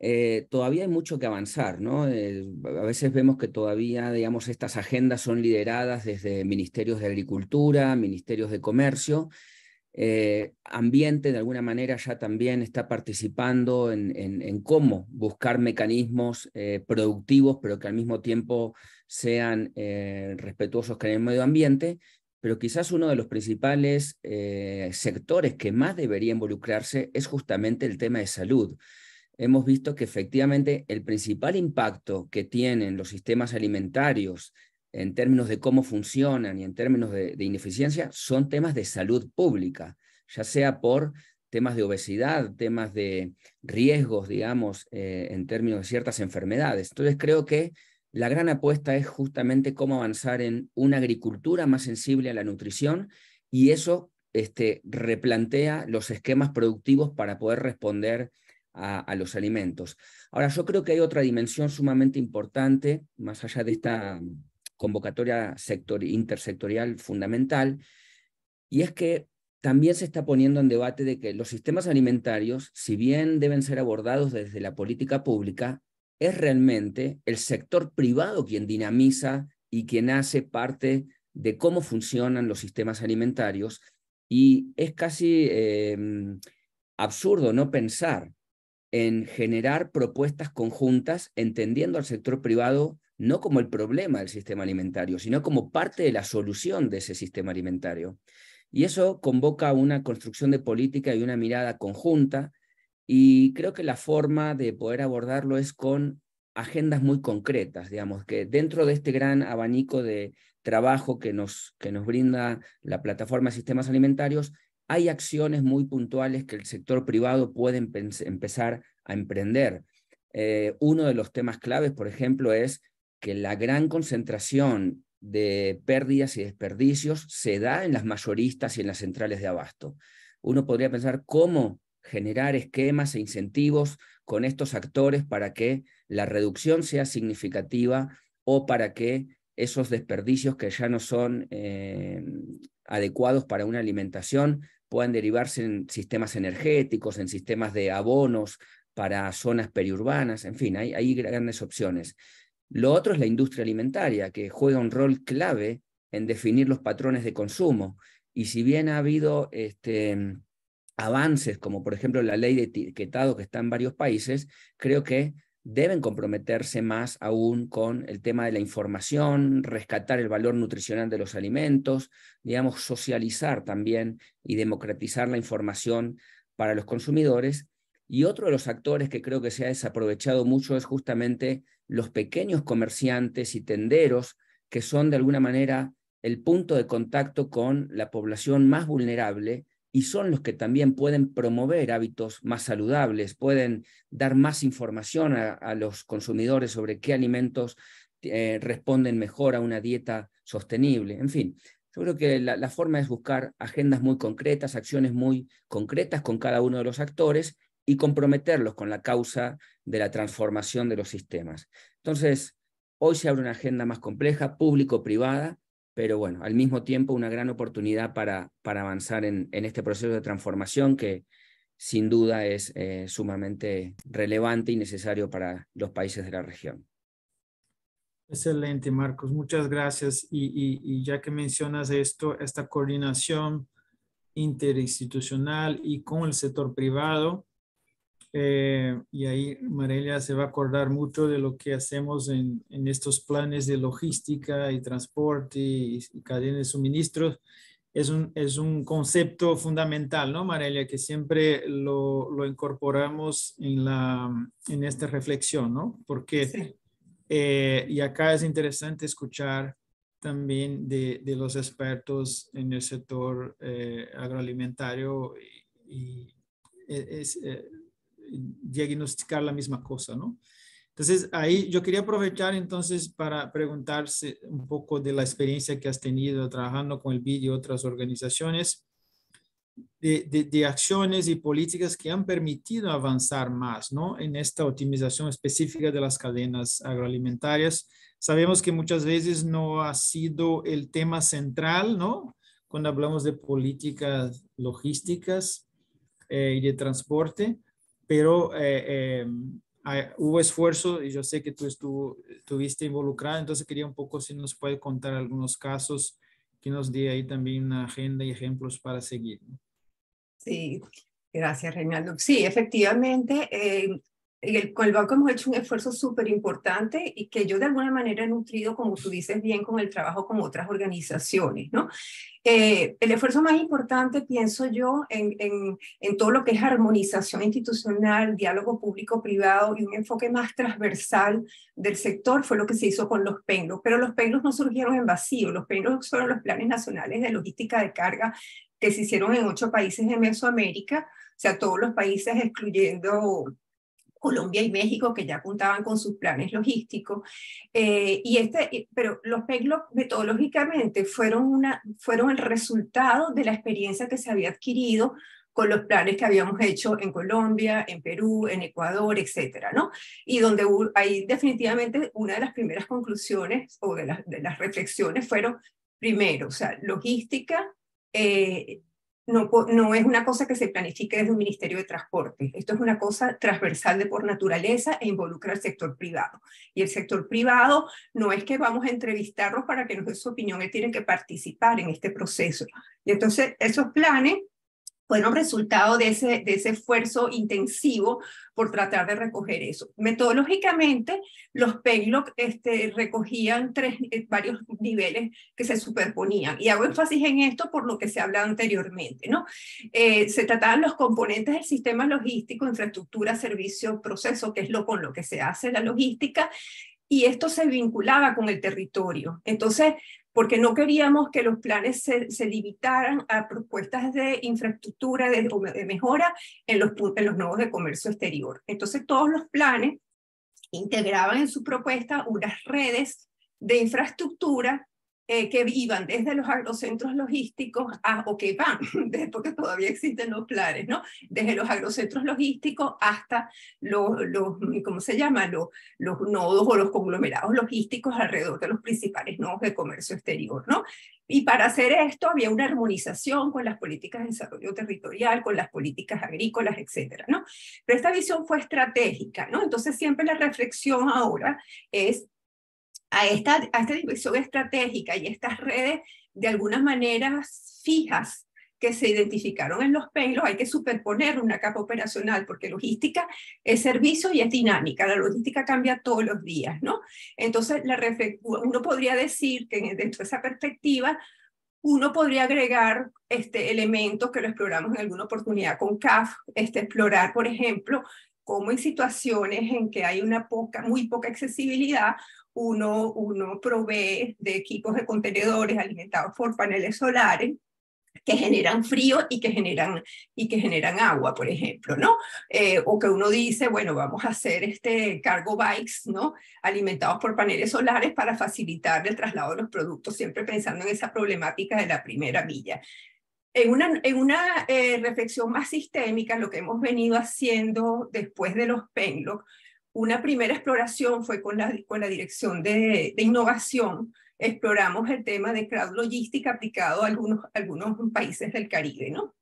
Eh, todavía hay mucho que avanzar, eh, a veces vemos que todavía, digamos, estas agendas son lideradas desde ministerios de Agricultura, ministerios de Comercio, eh, ambiente, de alguna manera, ya también está participando en, cómo buscar mecanismos eh, productivos, pero que al mismo tiempo sean eh, respetuosos con el medio ambiente. Pero quizás uno de los principales sectores que más debería involucrarse es justamente el tema de salud. Hemos visto que efectivamente el principal impacto que tienen los sistemas alimentarios en términos de cómo funcionan y en términos de, ineficiencia, son temas de salud pública, ya sea por temas de obesidad, temas de riesgos, digamos, eh, en términos de ciertas enfermedades. Entonces creo que la gran apuesta es justamente cómo avanzar en una agricultura más sensible a la nutrición y eso este, replantea los esquemas productivos para poder responder a, los alimentos. Ahora, yo creo que hay otra dimensión sumamente importante, más allá de esta convocatoria sector, intersectorial fundamental, y es que también se está poniendo en debate de que los sistemas alimentarios, si bien deben ser abordados desde la política pública, es realmente el sector privado quien dinamiza y quien hace parte de cómo funcionan los sistemas alimentarios. Y es casi em, absurdo no pensar en generar propuestas conjuntas, entendiendo al sector privado no como el problema del sistema alimentario, sino como parte de la solución de ese sistema alimentario. Y eso convoca una construcción de política y una mirada conjunta, y creo que la forma de poder abordarlo es con agendas muy concretas, digamos, que dentro de este gran abanico de trabajo que nos, que nos brinda la plataforma de sistemas alimentarios, hay acciones muy puntuales que el sector privado puede empezar a emprender. Eh, uno de los temas claves, por ejemplo, es que la gran concentración de pérdidas y desperdicios se da en las mayoristas y en las centrales de abasto. Uno podría pensar cómo generar esquemas e incentivos con estos actores para que la reducción sea significativa o para que esos desperdicios que ya no son eh, adecuados para una alimentación puedan derivarse en sistemas energéticos, en sistemas de abonos para zonas periurbanas, en fin, hay grandes opciones. Lo otro es la industria alimentaria, que juega un rol clave en definir los patrones de consumo. Y si bien ha habido este, mm, avances, como por ejemplo la ley de etiquetado que está en varios países, creo que deben comprometerse más aún con el tema de la información, rescatar el valor nutricional de los alimentos, digamos, socializar también y democratizar la información para los consumidores. Y otro de los actores que creo que se ha desaprovechado mucho es justamente los pequeños comerciantes y tenderos, que son de alguna manera el punto de contacto con la población más vulnerable y son los que también pueden promover hábitos más saludables, pueden dar más información a, los consumidores sobre qué alimentos eh, responden mejor a una dieta sostenible. En fin, yo creo que la forma es buscar agendas muy concretas, acciones muy concretas con cada uno de los actores y comprometerlos con la causa de la transformación de los sistemas. Entonces, hoy se abre una agenda más compleja, público-privada, pero bueno, al mismo tiempo una gran oportunidad para, avanzar en, en este proceso de transformación que sin duda es eh, sumamente relevante y necesario para los países de la región. Excelente, Marcos. Muchas gracias. y, y ya que mencionas esto, esta coordinación interinstitucional y con el sector privado, eh, y ahí Marelia se va a acordar mucho de lo que hacemos en, en estos planes de logística y transporte y, cadena de suministros. Es un, es un, concepto fundamental, ¿no, Marelia? Que siempre lo, lo incorporamos en, la, en esta reflexión, ¿no? Porque, eh, y acá es interesante escuchar también de, de los expertos en el sector eh, agroalimentario y, es, diagnosticar la misma cosa, ¿no? Entonces, ahí yo quería aprovechar entonces para preguntarse un poco de la experiencia que has tenido trabajando con el BID y otras organizaciones, de, de, acciones y políticas que han permitido avanzar más, ¿no? En esta optimización específica de las cadenas agroalimentarias. Sabemos que muchas veces no ha sido el tema central, ¿no? Cuando hablamos de políticas logísticas eh, y de transporte, pero eh, em, hubo esfuerzo y yo sé que tú estuviste involucrado, entonces quería un poco si nos puede contar algunos casos que nos dé ahí también una agenda y ejemplos para seguir. Sí, gracias Reinaldo. Sí, efectivamente, eh, y el, con el banco hemos hecho un esfuerzo súper importante y que yo de alguna manera he nutrido, como tú dices bien, con el trabajo con otras organizaciones, ¿no? Eh, el esfuerzo más importante, pienso yo, en, en todo lo que es armonización institucional, diálogo público-privado y un enfoque más transversal del sector fue lo que se hizo con los PENLOS. Pero los PENLOS no surgieron en vacío, los PENLOS fueron los planes nacionales de logística de carga que se hicieron en ocho países de Mesoamérica, o sea, todos los países excluyendo Colombia y México, que ya contaban con sus planes logísticos. Eh, y este, pero los PECLOC metodológicamente fueron, una, fueron el resultado de la experiencia que se había adquirido con los planes que habíamos hecho en Colombia, en Perú, en Ecuador, etcétera, ¿no? Y donde hay definitivamente una de las primeras conclusiones o de, las, de las reflexiones fueron, primero, o sea, logística, eh, no, es una cosa que se planifique desde un Ministerio de Transporte. Esto es una cosa transversal de por naturaleza e involucra al sector privado. Y el sector privado no es que vamos a entrevistarlos para que nos den su opinión, ellos tienen que participar en este proceso. Y entonces esos planes fueron resultado de ese, de ese esfuerzo intensivo por tratar de recoger eso. Metodológicamente, los PEGLOC este, recogían tres, eh, varios niveles que se superponían. Y hago énfasis en esto por lo que se hablaba anteriormente. ¿no? Eh, se trataban los componentes del sistema logístico, infraestructura, servicio, proceso, que es lo con lo que se hace la logística, y esto se vinculaba con el territorio. Entonces, porque no queríamos que los planes se, limitaran a propuestas de infraestructura de, mejora en los, en los nodos de comercio exterior. Entonces, todos los planes integraban en su propuesta unas redes de infraestructura eh, que vivan desde los agrocentros logísticos a, o que van, porque todavía existen los planes, ¿no? Desde los agrocentros logísticos hasta los, los eh, ¿cómo se llama? Los, los nodos o los conglomerados logísticos alrededor de los principales nodos de comercio exterior, ¿no? Y para hacer esto había una armonización con las políticas de desarrollo territorial, con las políticas agrícolas, etcétera, ¿no? Pero esta visión fue estratégica, ¿no? Entonces siempre la reflexión ahora es a esta, a estratégica y estas redes de algunas maneras fijas que se identificaron en los pelos hay que superponer una capa operacional, porque logística es servicio y es dinámica, la logística cambia todos los días, ¿no? Entonces, uno podría decir que dentro de esa perspectiva, uno podría agregar este, elementos que lo exploramos en alguna oportunidad con CAF, este, explorar, por ejemplo, cómo en situaciones en que hay una poca, muy poca accesibilidad, uno, uno provee de equipos de contenedores alimentados por paneles solares que generan frío y que generan, y que generan agua, por ejemplo, ¿no? Eh, o que uno dice, bueno, vamos a hacer este cargo bikes, ¿no? Alimentados por paneles solares para facilitar el traslado de los productos, siempre pensando en esa problemática de la primera milla. En una, en una eh, reflexión más sistémica, lo que hemos venido haciendo después de los Penlock una primera exploración fue con la, con la Dirección de, Innovación. Exploramos el tema de crowd logística aplicado a algunos, algunos países del Caribe, ¿no?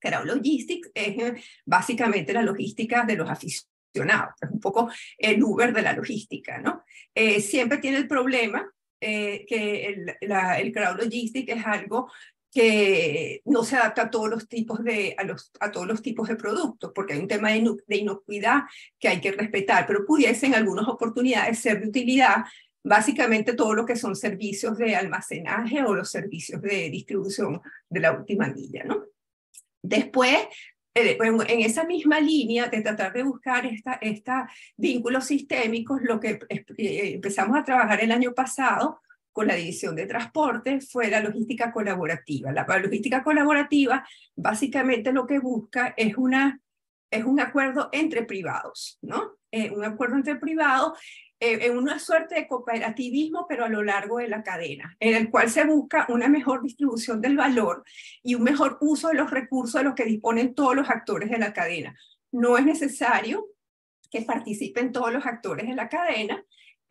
Crowd logistics es eh, básicamente la logística de los aficionados, es un poco el Uber de la logística, ¿no? Eh, siempre tiene el problema eh, que el crowd logistics es algo que no se adapta a todos los tipos de, a, los, a todos los tipos de productos, porque hay un tema de, inocuidad que hay que respetar, pero pudiese en algunas oportunidades ser de utilidad básicamente todo lo que son servicios de almacenaje o los servicios de distribución de la última milla, ¿no? Después, eh, en, esa misma línea de tratar de buscar estos esta vínculos sistémicos, lo que eh, empezamos a trabajar el año pasado con la División de Transporte fue la logística colaborativa. La, logística colaborativa básicamente lo que busca es, una, es un acuerdo entre privados, ¿no? Eh, un acuerdo entre privados eh, en una suerte de cooperativismo, pero a lo largo de la cadena, en el cual se busca una mejor distribución del valor y un mejor uso de los recursos de los que disponen todos los actores de la cadena. No es necesario que participen todos los actores de la cadena,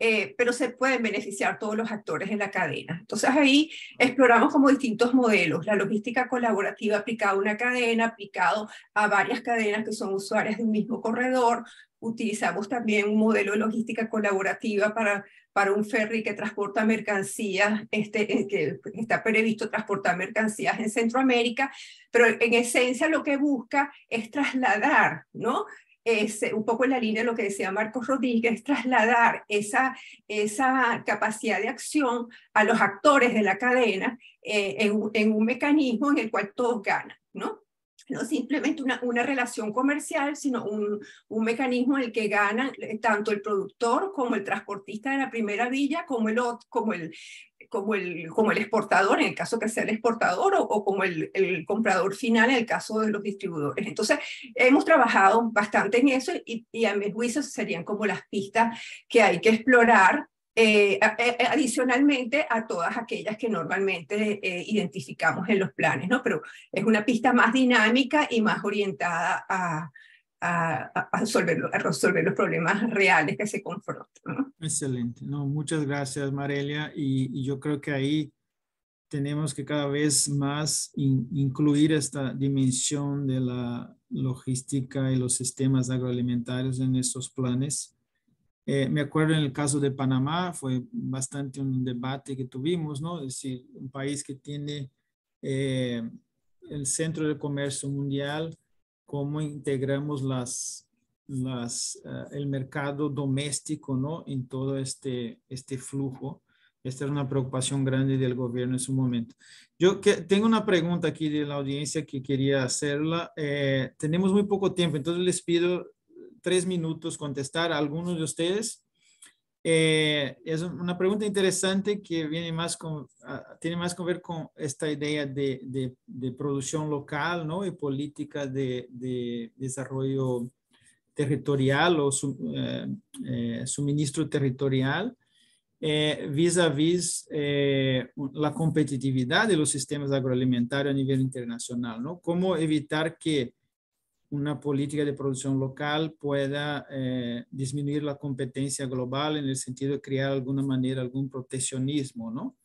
eh, pero se pueden beneficiar todos los actores en la cadena. Entonces ahí exploramos como distintos modelos, la logística colaborativa aplicada a una cadena, aplicado a varias cadenas que son usuarias de un mismo corredor, utilizamos también un modelo de logística colaborativa para, para un ferry que transporta mercancías, este, eh, que está previsto transportar mercancías en Centroamérica, pero en esencia lo que busca es trasladar, ¿no? es un poco en la línea de lo que decía Marcos Rodríguez, trasladar esa, esa capacidad de acción a los actores de la cadena eh, en, un mecanismo en el cual todos ganan, ¿no? No simplemente una, una relación comercial, sino un, un, mecanismo en el que ganan eh, tanto el productor como el transportista de la primera villa, como el, como el, como el, como el exportador, en el caso que sea el exportador, o, como el, el, comprador final, en el caso de los distribuidores. Entonces, hemos trabajado bastante en eso y, y a mi juicio serían como las pistas que hay que explorar eh, eh, eh, adicionalmente a todas aquellas que normalmente identificamos en los planes, ¿no? Pero es una pista más dinámica y más orientada a, a, resolver, a resolver los problemas reales que se confrontan. Excelente. No, muchas gracias, Marelia. Y, yo creo que ahí tenemos que cada vez más incluir esta dimensión de la logística y los sistemas agroalimentarios en estos planes. Eh, me acuerdo en el caso de Panamá, fue bastante un debate que tuvimos, ¿no? Es decir, un país que tiene eh, el centro de comercio mundial, cómo integramos las, las, eh, el mercado doméstico ¿no? en todo este, este flujo. Esta es una preocupación grande del gobierno en su momento. Yo que, tengo una pregunta aquí de la audiencia que quería hacerla. Eh, tenemos muy poco tiempo, entonces les pido tres minutos contestar a algunos de ustedes eh, es una pregunta interesante que viene más con, ah, tiene más que ver con esta idea de, producción local ¿no? y política de, desarrollo territorial o eh, eh, suministro territorial vis à vis la competitividad de los sistemas agroalimentarios a nivel internacional. ¿no? ¿Cómo evitar que una política de producción local pueda eh, disminuir la competencia global en el sentido de crear de alguna manera algún proteccionismo ¿no?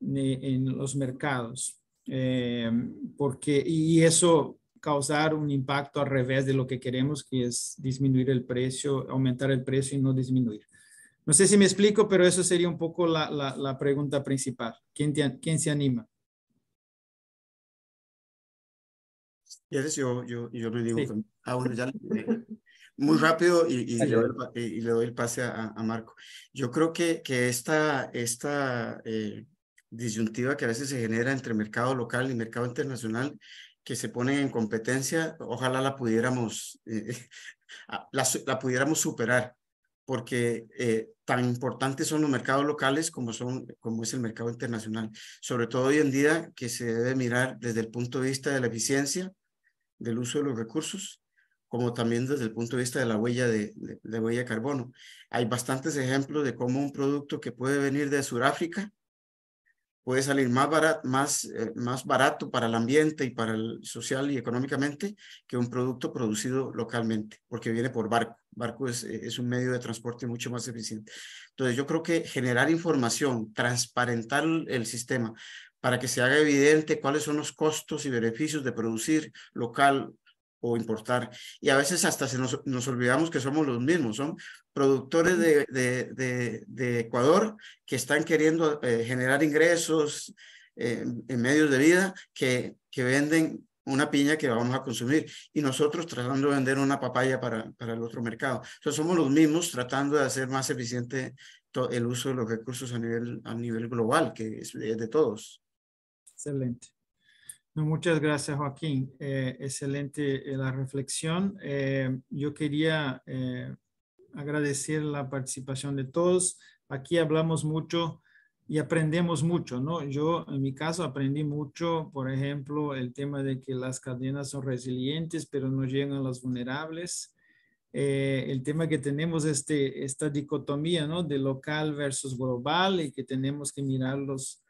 en los mercados. Eh, porque, y eso causar un impacto al revés de lo que queremos, que es disminuir el precio, aumentar el precio y no disminuir. No sé si me explico, pero eso sería un poco la, pregunta principal. ¿Quién, ¿Quién se anima? Y a yo, yo, yo digo, ah, ya muy rápido y, y, le doy el, pase a, a Marco. Yo creo que, que esta, esta eh, disyuntiva que a veces se genera entre mercado local y mercado internacional, que se ponen en competencia, ojalá la pudiéramos, eh, la, la, pudiéramos superar, porque eh, tan importantes son los mercados locales como, son, como es el mercado internacional, sobre todo hoy en día que se debe mirar desde el punto de vista de la eficiencia, del uso de los recursos, como también desde el punto de vista de la huella de, huella carbono. Hay bastantes ejemplos de cómo un producto que puede venir de Sudáfrica puede salir eh, más barato, para el ambiente y para el social y económicamente que un producto producido localmente, porque viene por barco. Barco es, eh, es un medio de transporte mucho más eficiente. Entonces, yo creo que generar información, transparentar el sistema, para que se haga evidente cuáles son los costos y beneficios de producir local o importar. Y a veces hasta se nos, nos olvidamos que somos los mismos, son productores de, de, de, Ecuador que están queriendo eh, generar ingresos eh, en medios de vida que, que venden una piña que vamos a consumir y nosotros tratando de vender una papaya para, para el otro mercado. Entonces somos los mismos tratando de hacer más eficiente el uso de los recursos a nivel, a nivel global, que es de todos. Excelente. Muchas gracias, Joaquín. Eh, excelente eh, la reflexión. Eh, yo quería agradecer la participación de todos. Aquí hablamos mucho y aprendemos mucho, ¿no? Yo, en mi caso, aprendí mucho, por ejemplo, el tema de que las cadenas son resilientes, pero no llegan a los vulnerables. el tema que tenemos este, esta dicotomía ¿no? de local versus global y que tenemos que mirarlos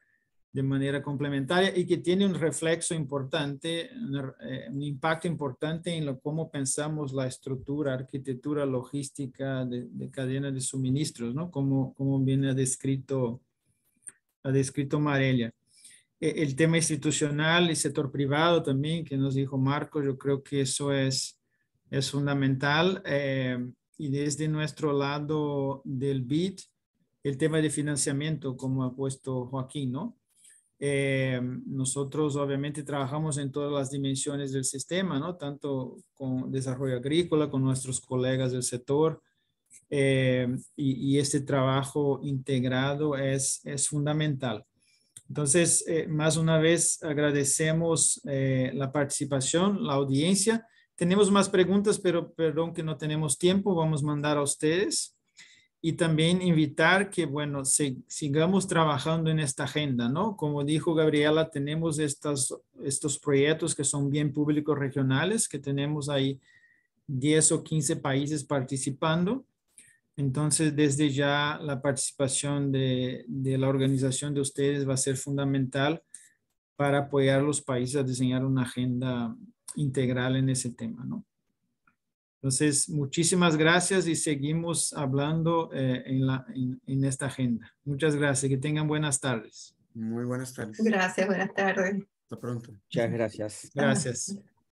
de manera complementaria y que tiene un reflexo importante, eh, un, impacto importante en lo, cómo pensamos la estructura, arquitectura, logística de, cadena de suministros, ¿no? Como, como bien ha descrito, ha descrito Marelia. E, el tema institucional y sector privado también, que nos dijo Marco, yo creo que eso es, es fundamental. Eh, y desde nuestro lado del BID, el tema de financiamiento, como ha puesto Joaquín, ¿no? Eh, nosotros obviamente trabajamos en todas las dimensiones del sistema, ¿no? tanto con desarrollo agrícola, con nuestros colegas del sector, eh, y, este trabajo integrado es, es fundamental. Entonces, eh, más una vez agradecemos la participación, la audiencia. Tenemos más preguntas, pero perdón que no tenemos tiempo, vamos a mandar a ustedes y también invitar que, bueno, sigamos trabajando en esta agenda, ¿no? Como dijo Gabriela, tenemos estos proyectos que son bien públicos regionales, que tenemos ahí 10 o 15 países participando. Entonces, desde ya la participación de, de la organización de ustedes va a ser fundamental para apoyar a los países a diseñar una agenda integral en ese tema, ¿no? Entonces, muchísimas gracias y seguimos hablando eh, en, en esta agenda. Muchas gracias. Que tengan buenas tardes. Muy buenas tardes. Gracias, buenas tardes. Hasta pronto. Muchas gracias. Gracias.